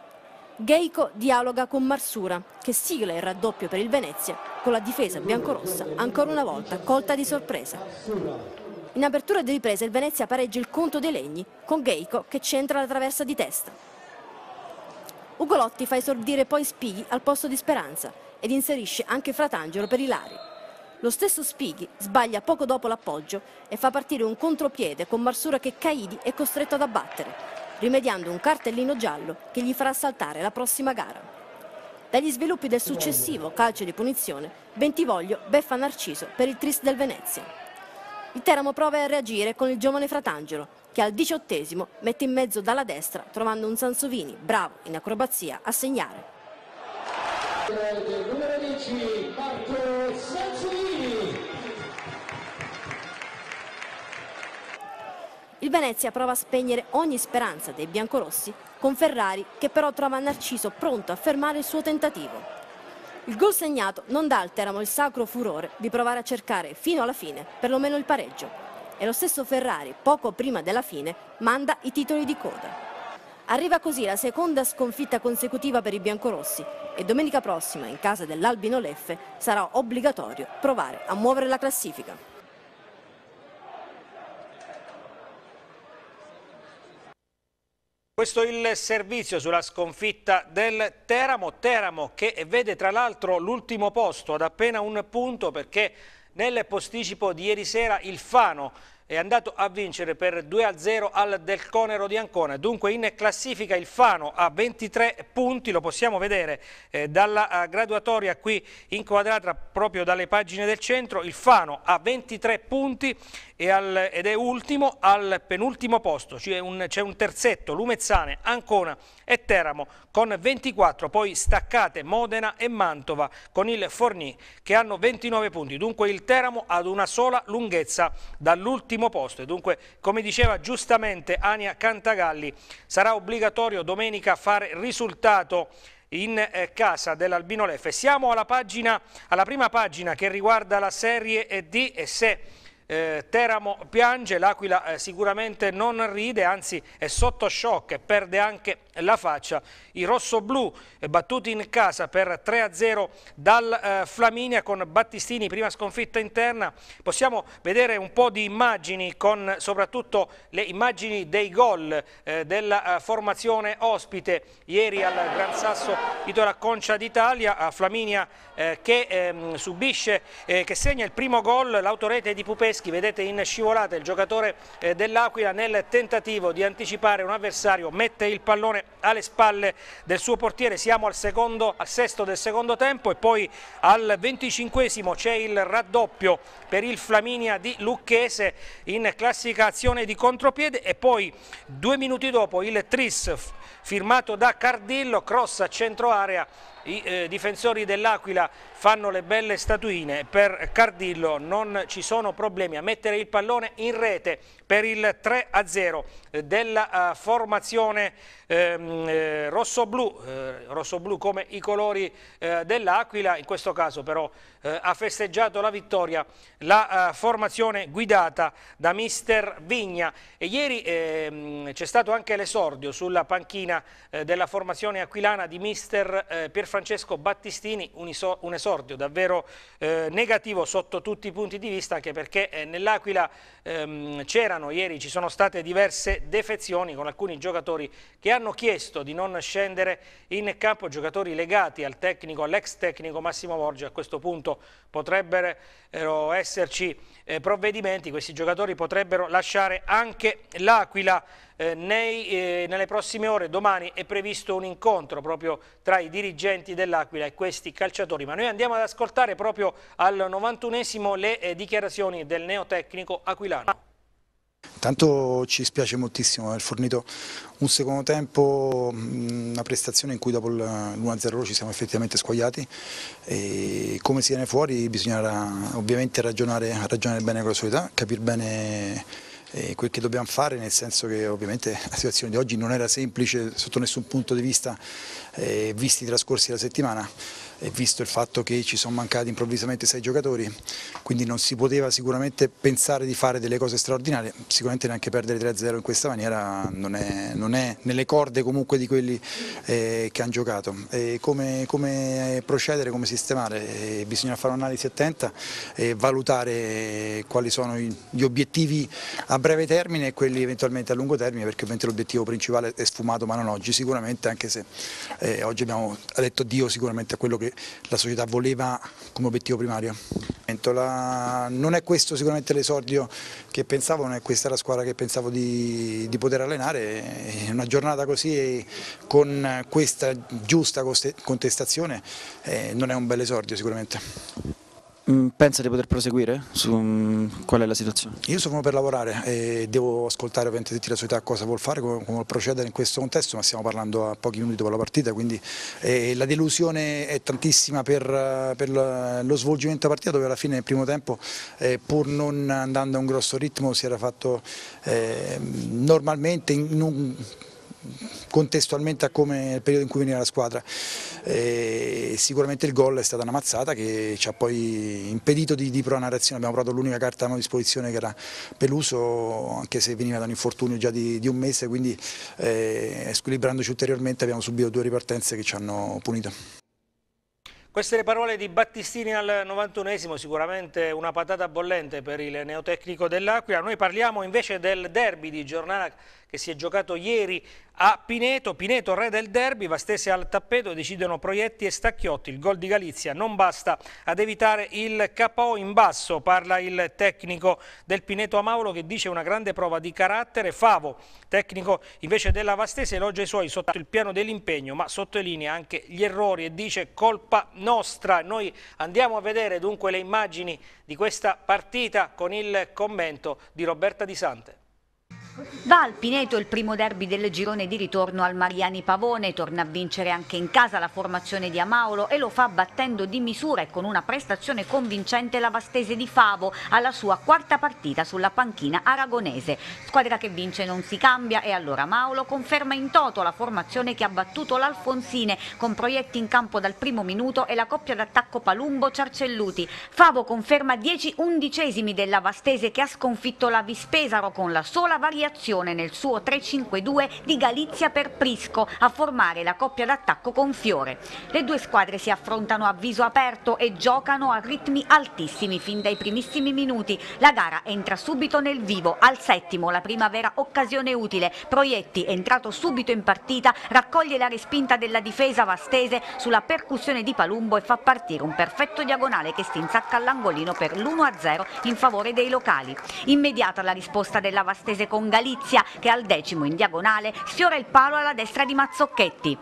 Geico dialoga con Marsura, che sigla il raddoppio per il Venezia, con la difesa biancorossa ancora una volta colta di sorpresa. In apertura di ripresa il Venezia pareggia il conto dei legni con Geico che centra la traversa di testa. Ugolotti fa esordire poi Spighi al posto di Speranza ed inserisce anche Fratangelo per Ilari. Lo stesso Spighi sbaglia poco dopo l'appoggio e fa partire un contropiede con Marsura che Caidi è costretto ad abbattere, rimediando un cartellino giallo che gli farà saltare la prossima gara. Dagli sviluppi del successivo calcio di punizione, Bentivoglio beffa Narciso per il trist del Venezia. Il Teramo prova a reagire con il giovane Fratangelo, che al diciottesimo mette in mezzo dalla destra trovando un Sansovini bravo in acrobazia a segnare. Il Venezia prova a spegnere ogni speranza dei biancorossi con Ferrari che però trova Narciso pronto a fermare il suo tentativo. Il gol segnato non dà al Teramo il sacro furore di provare a cercare fino alla fine perlomeno il pareggio. E lo stesso Ferrari, poco prima della fine, manda i titoli di coda. Arriva così la seconda sconfitta consecutiva per i biancorossi e domenica prossima, in casa dell'Albino Leffe, sarà obbligatorio provare a muovere la classifica. Questo è il servizio sulla sconfitta del Teramo, Teramo che vede tra l'altro l'ultimo posto ad appena un punto perché nel posticipo di ieri sera il Fano è andato a vincere per 2-0 a al Del Conero di Ancona. Dunque in classifica il Fano a 23 punti, lo possiamo vedere eh, dalla eh, graduatoria qui inquadrata proprio dalle pagine del centro. Il Fano a 23 punti al, ed è ultimo al penultimo posto. C'è un, un terzetto, Lumezzane, Ancona e Teramo con 24, poi staccate Modena e Mantova con il Fornì che hanno 29 punti. Dunque il Teramo ad una sola lunghezza dall'ultimo posto. E dunque, come diceva giustamente Ania Cantagalli, sarà obbligatorio domenica fare risultato in eh, casa dell'Albino Leffe. Siamo alla, pagina, alla prima pagina che riguarda la Serie D e se eh, Teramo piange, l'Aquila eh, sicuramente non ride, anzi è sotto shock e perde anche la faccia. I rossoblù eh, battuti in casa per 3-0 dal eh, Flaminia con Battistini, prima sconfitta interna. Possiamo vedere un po' di immagini con soprattutto le immagini dei gol eh, della eh, formazione ospite ieri al Gran Sasso Itola Concia d'Italia, a Flaminia eh, che ehm, subisce, eh, che segna il primo gol, l'autorete di Pupesi tedeschi, vedete in scivolata il giocatore eh, dell'Aquila nel tentativo di anticipare un avversario, mette il pallone alle spalle del suo portiere, siamo al, secondo, al sesto del secondo tempo e poi al venticinquesimo c'è il raddoppio per il Flaminia di Lucchese in classica azione di contropiede e poi due minuti dopo il Tris firmato da Cardillo, cross a centro area i eh, difensori dell'Aquila fanno le belle statuine per Cardillo non ci sono problemi a mettere il pallone in rete per il 3-0 a della eh, formazione ehm, eh, rosso-blu, eh, rosso-blu come i colori eh, dell'Aquila, in questo caso però eh, ha festeggiato la vittoria la eh, formazione guidata da mister Vigna e ieri ehm, c'è stato anche l'esordio sulla panchina della formazione aquilana di mister Pierfrancesco Battistini, un, un esordio davvero negativo sotto tutti i punti di vista anche perché nell'Aquila ehm, c'erano Milano ieri ci sono state diverse defezioni con alcuni giocatori che hanno chiesto di non scendere in campo, giocatori legati al tecnico, all'ex tecnico Massimo Borgia. A questo punto potrebbero esserci eh, provvedimenti, questi giocatori potrebbero lasciare anche l'Aquila. Eh, nei, eh, nelle prossime ore, domani, è previsto un incontro proprio tra i dirigenti dell'Aquila e questi calciatori. Ma noi andiamo ad ascoltare proprio al 91esimo le dichiarazioni del neotecnico aquilano. Intanto ci spiace moltissimo aver fornito un secondo tempo, mm, una prestazione in cui dopo l'1-0 ci siamo effettivamente squagliati e come si viene fuori bisognerà ovviamente ragionare, ragionare bene con la società, capire bene eh, quel che dobbiamo fare, nel senso che ovviamente la situazione di oggi non era semplice sotto nessun punto di vista, eh, visti i trascorsi della settimana visto il fatto che ci sono mancati improvvisamente sei giocatori, quindi non si poteva sicuramente pensare di fare delle cose straordinarie, sicuramente neanche perdere 3-0 in questa maniera non è, non è, nelle corde comunque di quelli eh, che hanno giocato. Come, come, procedere, come sistemare? E bisogna fare un'analisi attenta e valutare quali sono gli obiettivi a breve termine e quelli eventualmente a lungo termine, perché ovviamente l'obiettivo principale è sfumato ma non oggi, sicuramente anche se eh, oggi abbiamo detto addio sicuramente a quello che la società voleva come obiettivo primario. La... non è questo sicuramente l'esordio che pensavo, non è questa la squadra che pensavo di, di poter allenare, una giornata così con questa giusta contestazione eh, non è un bel esordio sicuramente. Mm, pensa di poter proseguire? Su, mm, qual è la situazione? Io sono per lavorare e devo ascoltare ovviamente tutti la sua età, cosa vuol fare, come, vuol procedere in questo contesto, ma stiamo parlando a pochi minuti dopo la partita, quindi eh, la delusione è tantissima per, per lo svolgimento della partita dove alla fine nel primo tempo, eh, pur non andando a un grosso ritmo, si era fatto eh, normalmente in un contestualmente a come il periodo in cui veniva la squadra. E sicuramente il gol è stata una mazzata che ci ha poi impedito di, di provare una reazione, abbiamo provato l'unica carta a disposizione che era Peluso, anche se veniva da un infortunio già di, di un mese, quindi eh, squilibrandoci ulteriormente abbiamo subito due ripartenze che ci hanno punito. Queste le parole di Battistini al 91esimo, sicuramente una patata bollente per il neotecnico dell'Aquila. Noi parliamo invece del derby di giornata che si è giocato ieri a Pineto. Pineto, re del derby, Vastese al tappeto, decidono Proietti e Stacchiotti. Il gol di Galizia non basta ad evitare il capo in basso, parla il tecnico del Pineto Amauro che dice una grande prova di carattere. Favo, tecnico invece della Vastese, elogia i suoi sotto il piano dell'impegno, ma sottolinea anche gli errori e dice colpa nostra. Noi andiamo a vedere dunque le immagini di questa partita con il commento di Roberta Di Sante. Va al Pineto il primo derby del girone di ritorno al Mariani Pavone, torna a vincere anche in casa la formazione di Amaolo e lo fa battendo di misura e con una prestazione convincente la Vastese di Favo alla sua quarta partita sulla panchina aragonese. Squadra che vince non si cambia e allora Maolo conferma in toto la formazione che ha battuto l'Alfonsine con proietti in campo dal primo minuto e la coppia d'attacco Palumbo-Cercelluti. Favo conferma 10 undicesimi della Vastese che ha sconfitto la Vispesaro con la sola variazione azione nel suo 3-5-2 di Galizia per Prisco a formare la coppia d'attacco con Fiore. Le due squadre si affrontano a viso aperto e giocano a ritmi altissimi fin dai primissimi minuti. La gara entra subito nel vivo, al settimo la primavera occasione utile. Proietti, entrato subito in partita, raccoglie la respinta della difesa vastese sulla percussione di Palumbo e fa partire un perfetto diagonale che si insacca all'angolino per l'1-0 in favore dei locali. Immediata la risposta della Vastese con Galizia Galizia che al decimo in diagonale sfiora il palo alla destra di Mazzocchetti.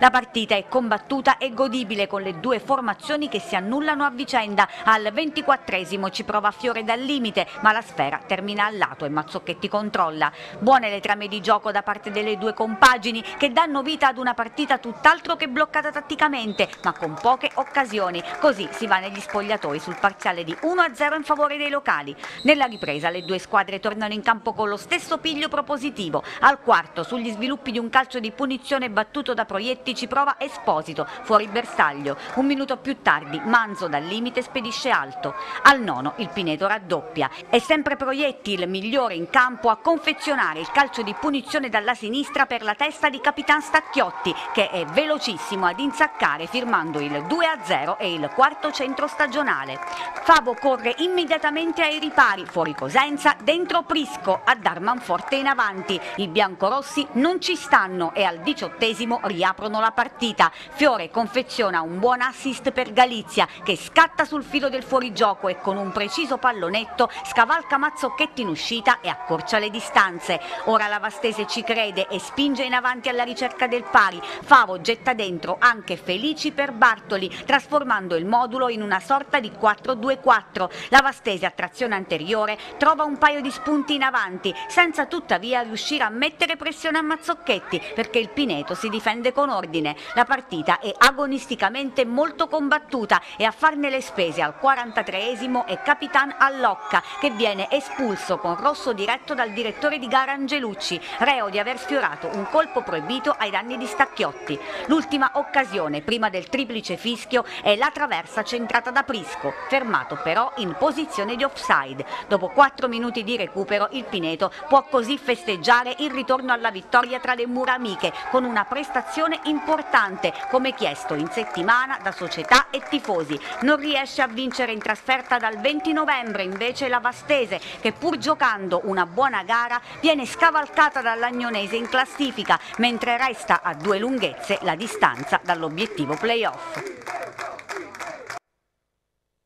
La partita è combattuta e godibile con le due formazioni che si annullano a vicenda. Al 24 ci prova Fiore dal limite, ma la sfera termina al lato e Mazzocchetti controlla. Buone le trame di gioco da parte delle due compagini che danno vita ad una partita tutt'altro che bloccata tatticamente, ma con poche occasioni. Così si va negli spogliatoi sul parziale di 1-0 in favore dei locali. Nella ripresa le due squadre tornano in campo con lo stesso piglio propositivo. Al quarto, sugli sviluppi di un calcio di punizione battuto da proiettili Benedetti ci prova Esposito, fuori bersaglio. Un minuto più tardi Manzo dal limite spedisce alto. Al nono il Pineto raddoppia. È sempre Proietti il migliore in campo a confezionare il calcio di punizione dalla sinistra per la testa di Capitan Stacchiotti che è velocissimo ad insaccare firmando il 2-0 e il quarto centro stagionale. Favo corre immediatamente ai ripari, fuori Cosenza, dentro Prisco, a dar manforte in avanti. I biancorossi non ci stanno e al diciottesimo riaprono controllano la partita. Fiore confeziona un buon assist per Galizia che scatta sul filo del fuorigioco e con un preciso pallonetto scavalca Mazzocchetti in uscita e accorcia le distanze. Ora la Vastese ci crede e spinge in avanti alla ricerca del pari. Favo getta dentro anche Felici per Bartoli trasformando il modulo in una sorta di 4-2-4. La Vastese a trazione anteriore trova un paio di spunti in avanti senza tuttavia riuscire a mettere pressione a Mazzocchetti perché il Pineto si difende con ordine ordine. La partita è agonisticamente molto combattuta e a farne le spese al 43esimo è Capitan Allocca che viene espulso con rosso diretto dal direttore di gara Angelucci, reo di aver sfiorato un colpo proibito ai danni di Stacchiotti. L'ultima occasione prima del triplice fischio è la traversa centrata da Prisco, fermato però in posizione di offside. Dopo 4 minuti di recupero il Pineto può così festeggiare il ritorno alla vittoria tra le mura amiche con una prestazione importante importante, come chiesto in settimana da società e tifosi. Non riesce a vincere in trasferta dal 20 novembre invece la Vastese, che pur giocando una buona gara viene scavalcata dall'Agnonese in classifica, mentre resta a due lunghezze la distanza dall'obiettivo playoff.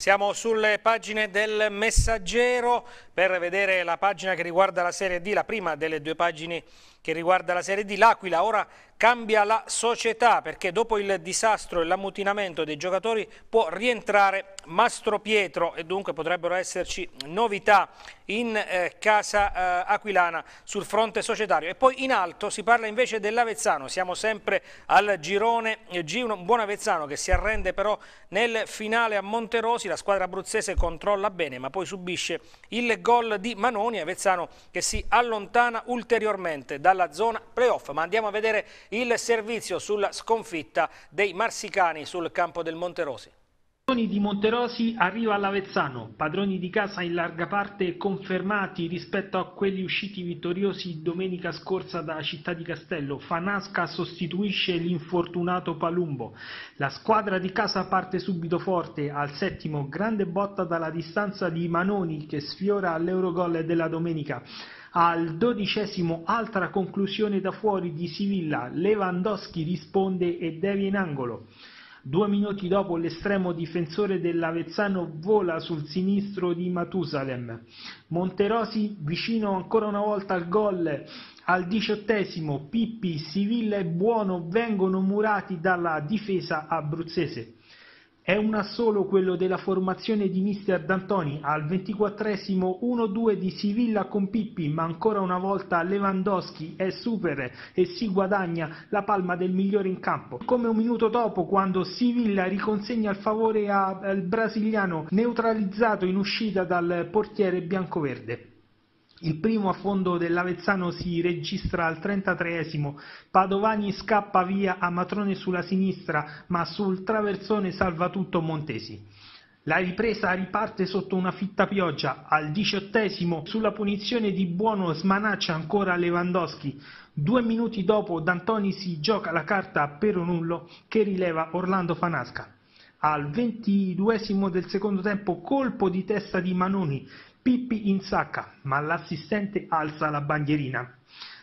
Siamo sulle pagine del messaggero per vedere la pagina che riguarda la Serie D, la prima delle due pagine che riguarda la Serie D. L'Aquila ora cambia la società perché dopo il disastro e l'ammutinamento dei giocatori può rientrare Mastro Pietro e dunque potrebbero esserci novità in eh, casa eh, aquilana sul fronte societario. E poi in alto si parla invece dell'Avezzano, siamo sempre al girone G1, buon Avezzano che si arrende però nel finale a Monterosi, la squadra abruzzese controlla bene ma poi subisce il gol di Manoni, Avezzano che si allontana ulteriormente da dalla zona playoff. Ma andiamo a vedere il servizio sulla sconfitta dei marsicani sul campo del Monterosi. Padroni di Monterosi arriva all'Avezzano, padroni di casa in larga parte confermati rispetto a quelli usciti vittoriosi domenica scorsa da Città di Castello. Fanasca sostituisce l'infortunato Palumbo. La squadra di casa parte subito forte, al settimo grande botta dalla distanza di Manoni che sfiora all'Eurogol della domenica. Al dodicesimo altra conclusione da fuori di Sivilla, Lewandowski risponde e devia in angolo. Due minuti dopo l'estremo difensore dell'Avezzano vola sul sinistro di Matusalem. Monterosi vicino ancora una volta al gol. Al diciottesimo Pippi, Sivilla e Buono vengono murati dalla difesa abruzzese. È un assolo quello della formazione di mister D'Antoni al 24esimo 1-2 di Sivilla con Pippi, ma ancora una volta Lewandowski è super e si guadagna la palma del migliore in campo. Come un minuto dopo quando Sivilla riconsegna il favore al brasiliano neutralizzato in uscita dal portiere biancoverde. Il primo a fondo dell'Avezzano si registra al 33 Padovani scappa via a Matrone sulla sinistra ma sul traversone salva tutto Montesi. La ripresa riparte sotto una fitta pioggia, al diciottesimo sulla punizione di Buono smanaccia ancora Lewandowski. Due minuti dopo D'Antoni si gioca la carta per un nullo che rileva Orlando Fanasca al ventiduesimo del secondo tempo colpo di testa di Manoni, Pippi in sacca, ma l'assistente alza la bandierina.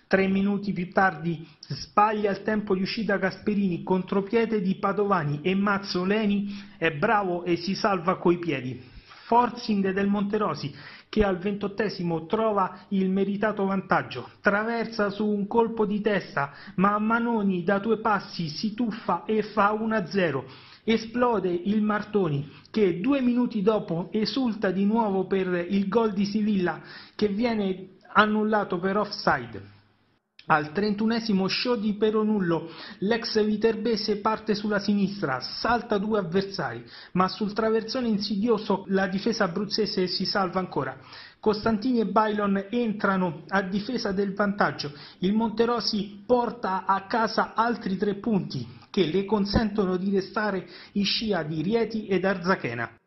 Tre minuti più tardi sbaglia il tempo di uscita Gasperini, contropiede di Padovani e Mazzoleni è bravo e si salva coi piedi. Forzing del Monterosi che al ventottesimo trova il meritato vantaggio, traversa su un colpo di testa, ma Manoni da due passi si tuffa e fa 1-0 esplode il Martoni che due minuti dopo esulta di nuovo per il gol di Sivilla che viene annullato per offside. Al trentunesimo show di Peronullo, l'ex Viterbese parte sulla sinistra, salta due avversari, ma sul traversone insidioso la difesa abruzzese si salva ancora. Costantini e Bailon entrano a difesa del vantaggio, il Monterosi porta a casa altri tre punti, che le consentono di restare in scia di Rieti ed Arzachena.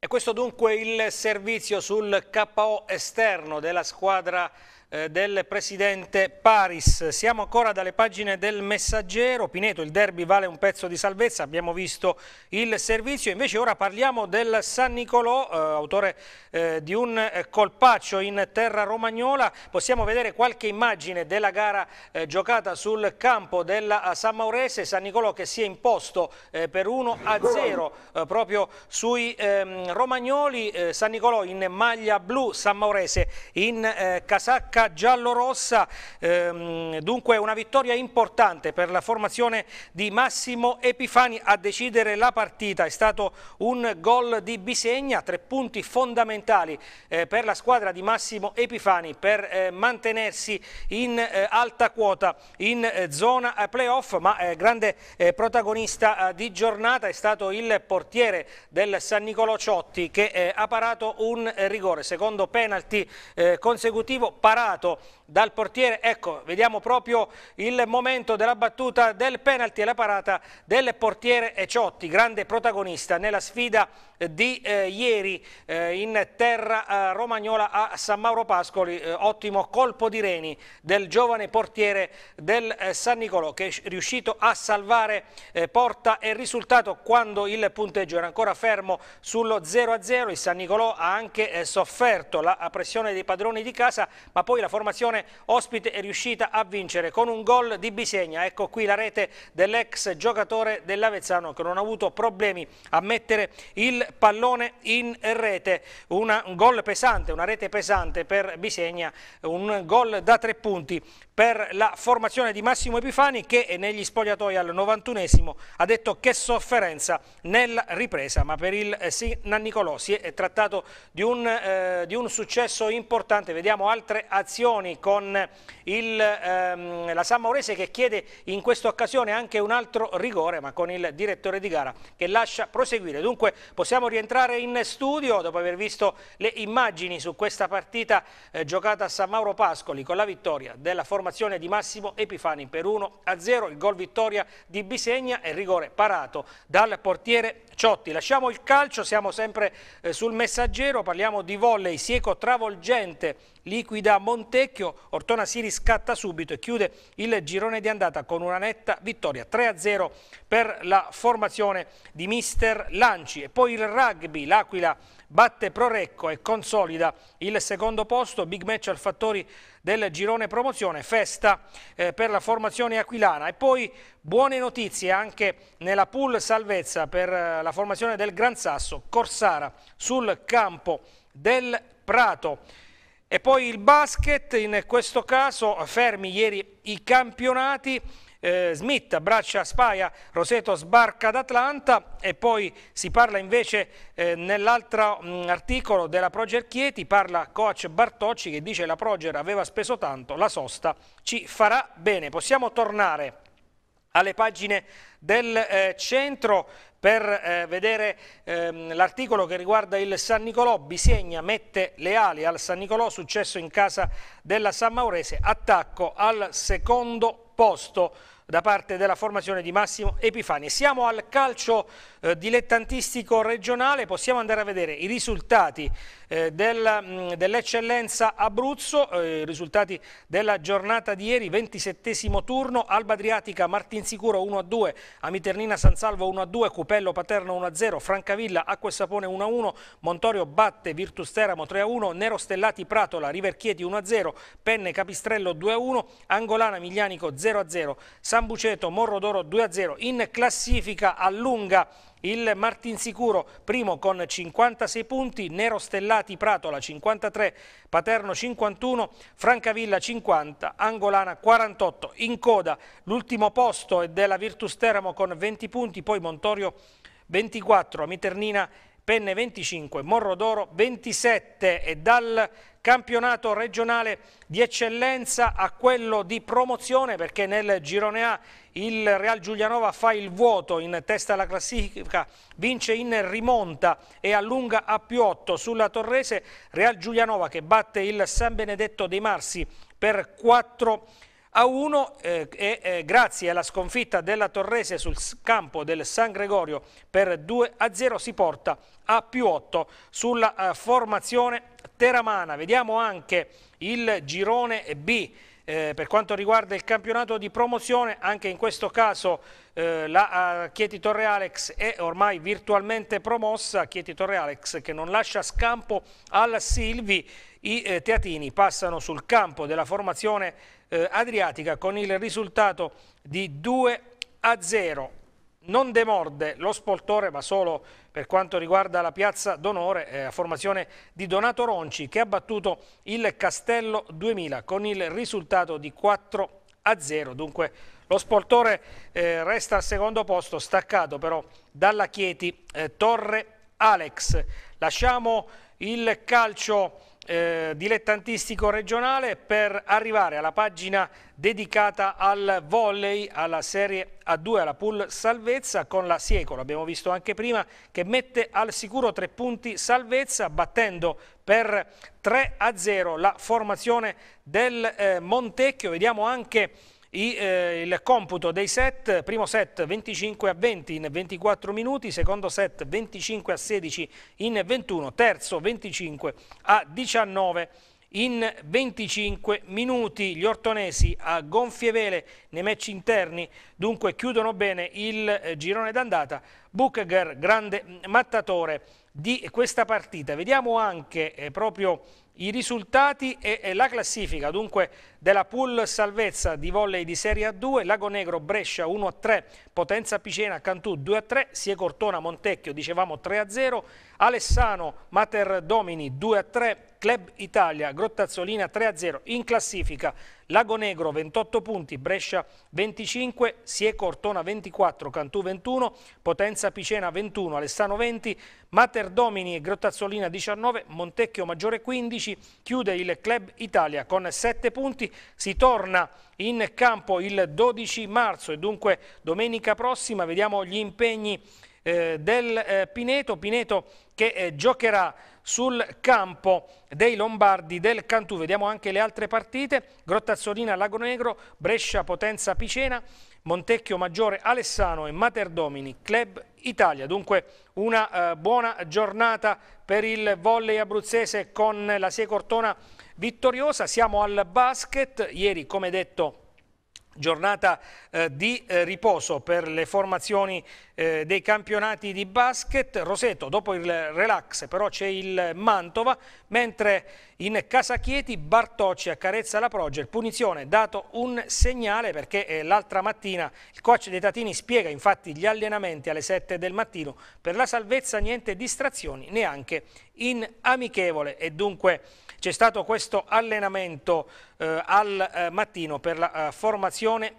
E questo dunque il servizio sul KO esterno della squadra eh, del presidente Paris. Siamo ancora dalle pagine del messaggero, Pineto il derby vale un pezzo di salvezza, abbiamo visto il servizio, invece ora parliamo del San Nicolò, eh, autore eh, di un eh, colpaccio in terra romagnola, possiamo vedere qualche immagine della gara eh, giocata sul campo della eh, San Maurese, San Nicolò che si è imposto per 1 a 0 proprio sui ehm, romagnoli, San Nicolò in maglia blu, San Maurese in casacca cronaca giallorossa, ehm, dunque una vittoria importante per la formazione di Massimo Epifani a decidere la partita, è stato un gol di Bisegna, tre punti fondamentali eh, per la squadra di Massimo Epifani per eh, mantenersi in eh, alta quota in eh, zona eh, playoff, ma eh, grande protagonista di giornata è stato il portiere del San Nicolò Ciotti che ha parato un rigore, secondo penalty consecutivo parato Stato dal portiere. Ecco, vediamo proprio il momento della battuta del penalty e la parata del portiere Ciotti, grande protagonista nella sfida eh, di eh, ieri eh, in terra eh, romagnola a San Mauro Pascoli, eh, ottimo colpo di reni del giovane portiere del eh, San Nicolò che è riuscito a salvare porta e risultato quando il punteggio era ancora fermo sullo 0-0, il San Nicolò ha anche sofferto la pressione dei padroni di casa ma poi la formazione Frosinone ospite è riuscita a vincere con un gol di Bisegna. Ecco qui la rete dell'ex giocatore dell'Avezzano che non ha avuto problemi a mettere il pallone in rete. Una, un gol pesante, una rete pesante per Bisegna, un gol da tre punti per la formazione di Massimo Epifani che negli spogliatoi al 91esimo ha detto che sofferenza nella ripresa, ma per il eh, Nan Nicolò si è trattato di un, eh, di un, successo importante. Vediamo altre azioni con il, ehm, la San Maurese che chiede in questa occasione anche un altro rigore, ma con il direttore di gara che lascia proseguire. Dunque possiamo rientrare in studio dopo aver visto le immagini su questa partita eh, giocata a San Mauro Pascoli con la vittoria della formazione formazione di Massimo Epifani per 1 a 0, il gol vittoria di Bisegna e rigore parato dal portiere Ciotti, lasciamo il calcio, siamo sempre eh, sul messaggero, parliamo di volley, sieco travolgente, liquida Montecchio, Ortona si riscatta subito e chiude il girone di andata con una netta vittoria 3-0 per la formazione di mister Lanci e poi il rugby, l'Aquila batte Prorecco e consolida il secondo posto, big match al fattori del girone promozione, festa eh, per la formazione aquilana e poi Buone notizie anche nella pool salvezza per eh, la formazione del Gran Sasso, Corsara sul campo del Prato. E poi il basket, in questo caso fermi ieri i campionati, eh, Smith abbraccia Spaia, Roseto sbarca ad Atlanta e poi si parla invece eh, nell'altro mm, articolo della Proger Chieti, parla coach Bartocci che dice la Proger aveva speso tanto, la sosta ci farà bene. Possiamo tornare alle pagine del eh, centro per eh, vedere ehm, l'articolo che riguarda il San Nicolò, Bisegna mette le ali al San Nicolò, successo in casa della San Maurese, attacco al secondo posto da parte della formazione di Massimo Epifani. Siamo al calcio eh, dilettantistico regionale possiamo andare a vedere i risultati eh, del, mm, dell'eccellenza Abruzzo, eh, i risultati della giornata di ieri, 27 turno, Alba Adriatica, Martinsicuro 1-2, Amiternina San Salvo 1-2, Cupello Paterno 1-0, Francavilla, Acqua e Sapone 1-1, Montorio batte Virtus Teramo 3-1, Nero Stellati Pratola, Riverchieti 1-0, Penne Capistrello 2-1, Angolana Miglianico 0-0, San Buceto d'Oro 2-0, in classifica allunga il Martinsicuro primo con 56 punti, Nero Stellati Pratola 53, Paterno 51, Francavilla 50, Angolana 48. In coda l'ultimo posto è della Virtus Teramo con 20 punti, poi Montorio 24, Miternina Penne 25, Morrodoro 27 e dal campionato regionale di eccellenza a quello di promozione perché nel girone A il Real Giulianova fa il vuoto in testa alla classifica, vince in rimonta e allunga a più 8 sulla Torrese, Real Giulianova che batte il San Benedetto dei Marsi per 4 a 1 eh, e eh, grazie alla sconfitta della Torrese sul campo del San Gregorio per 2 a 0 si porta a più 8 sulla eh, formazione teramana. Vediamo anche il girone B. Eh, per quanto riguarda il campionato di promozione, anche in questo caso eh, la eh, Chieti Torre Alex è ormai virtualmente promossa, Chieti Torre Alex che non lascia scampo al Silvi, i teatini passano sul campo della formazione teramana eh, Adriatica con il risultato di 2 a 0. Non demorde lo spoltore ma solo per quanto riguarda la piazza d'onore eh, a formazione di Donato Ronci che ha battuto il Castello 2000 con il risultato di 4 a 0. Dunque lo spoltore eh, resta al secondo posto staccato però dalla Chieti eh, Torre Alex. Lasciamo il calcio eh, dilettantistico regionale per arrivare alla pagina dedicata al volley, alla Serie A2, alla pool salvezza con la Sieco, l'abbiamo visto anche prima, che mette al sicuro tre punti salvezza battendo per 3 a 0 la formazione del eh, Montecchio. Vediamo anche i, eh, il computo dei set, primo set 25 a 20 in 24 minuti, secondo set 25 a 16 in 21, terzo 25 a 19 in 25 minuti. Gli ortonesi a gonfie vele nei match interni dunque chiudono bene il eh, girone d'andata. Buchger, grande mattatore di questa partita. Vediamo anche eh, proprio i risultati e, la classifica dunque della pool salvezza di volley di Serie A2 Lago Negro Brescia 1 3 Potenza Picena Cantù 2 3 Sie Cortona Montecchio dicevamo 3 0 Alessano Mater Domini 2 3 Club Italia, Grottazzolina 3-0 in classifica, Lagonegro 28 punti, Brescia 25, Sieco Ortona 24, Cantù 21, Potenza Picena 21, Alessano 20, Mater Domini e Grottazzolina 19, Montecchio Maggiore 15, chiude il Club Italia con 7 punti, si torna in campo il 12 marzo e dunque domenica prossima vediamo gli impegni eh, del eh, Pineto, Pineto che eh, giocherà sul campo dei Lombardi del Cantù. Vediamo anche le altre partite, Grottazzolina Lago Negro, Brescia Potenza Picena, Montecchio Maggiore Alessano e Materdomini Club Italia. Dunque una eh, buona giornata per il volley abruzzese con la Siecortona vittoriosa. Siamo al basket, ieri come detto giornata eh, di eh, riposo per le formazioni eh, dei campionati di basket. Roseto dopo il relax però c'è il Mantova, mentre in Casachieti Bartocci accarezza la Proger, punizione dato un segnale perché eh, l'altra mattina il coach dei Tatini spiega infatti gli allenamenti alle 7 del mattino per la salvezza niente distrazioni neanche in amichevole e dunque c'è stato questo allenamento eh, al eh, mattino per la eh, formazione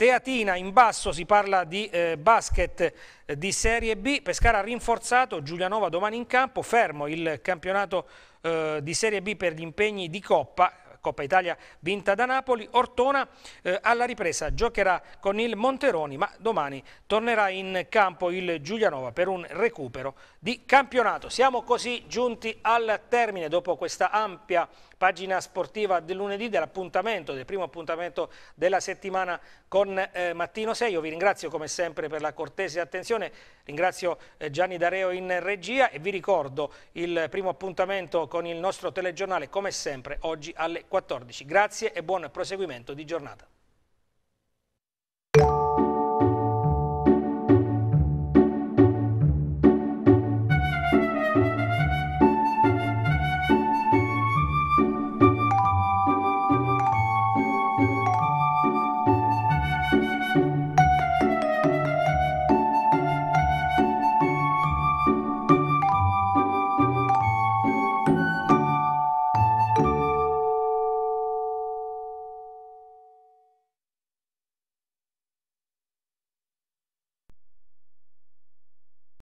Teatina in basso si parla di eh, basket eh, di Serie B, Pescara rinforzato, Giulianova domani in campo, fermo il campionato eh, di Serie B per gli impegni di Coppa, Coppa Italia vinta da Napoli, Ortona eh, alla ripresa giocherà con il Monteroni ma domani tornerà in campo il Giulianova per un recupero di campionato. Siamo così giunti al termine dopo questa ampia pagina sportiva del lunedì dell'appuntamento, del primo appuntamento della settimana con eh, Mattino 6. Io vi ringrazio come sempre per la cortese attenzione, ringrazio eh, Gianni Dareo in regia e vi ricordo il primo appuntamento con il nostro telegiornale come sempre oggi alle 14. Grazie e buon proseguimento di giornata.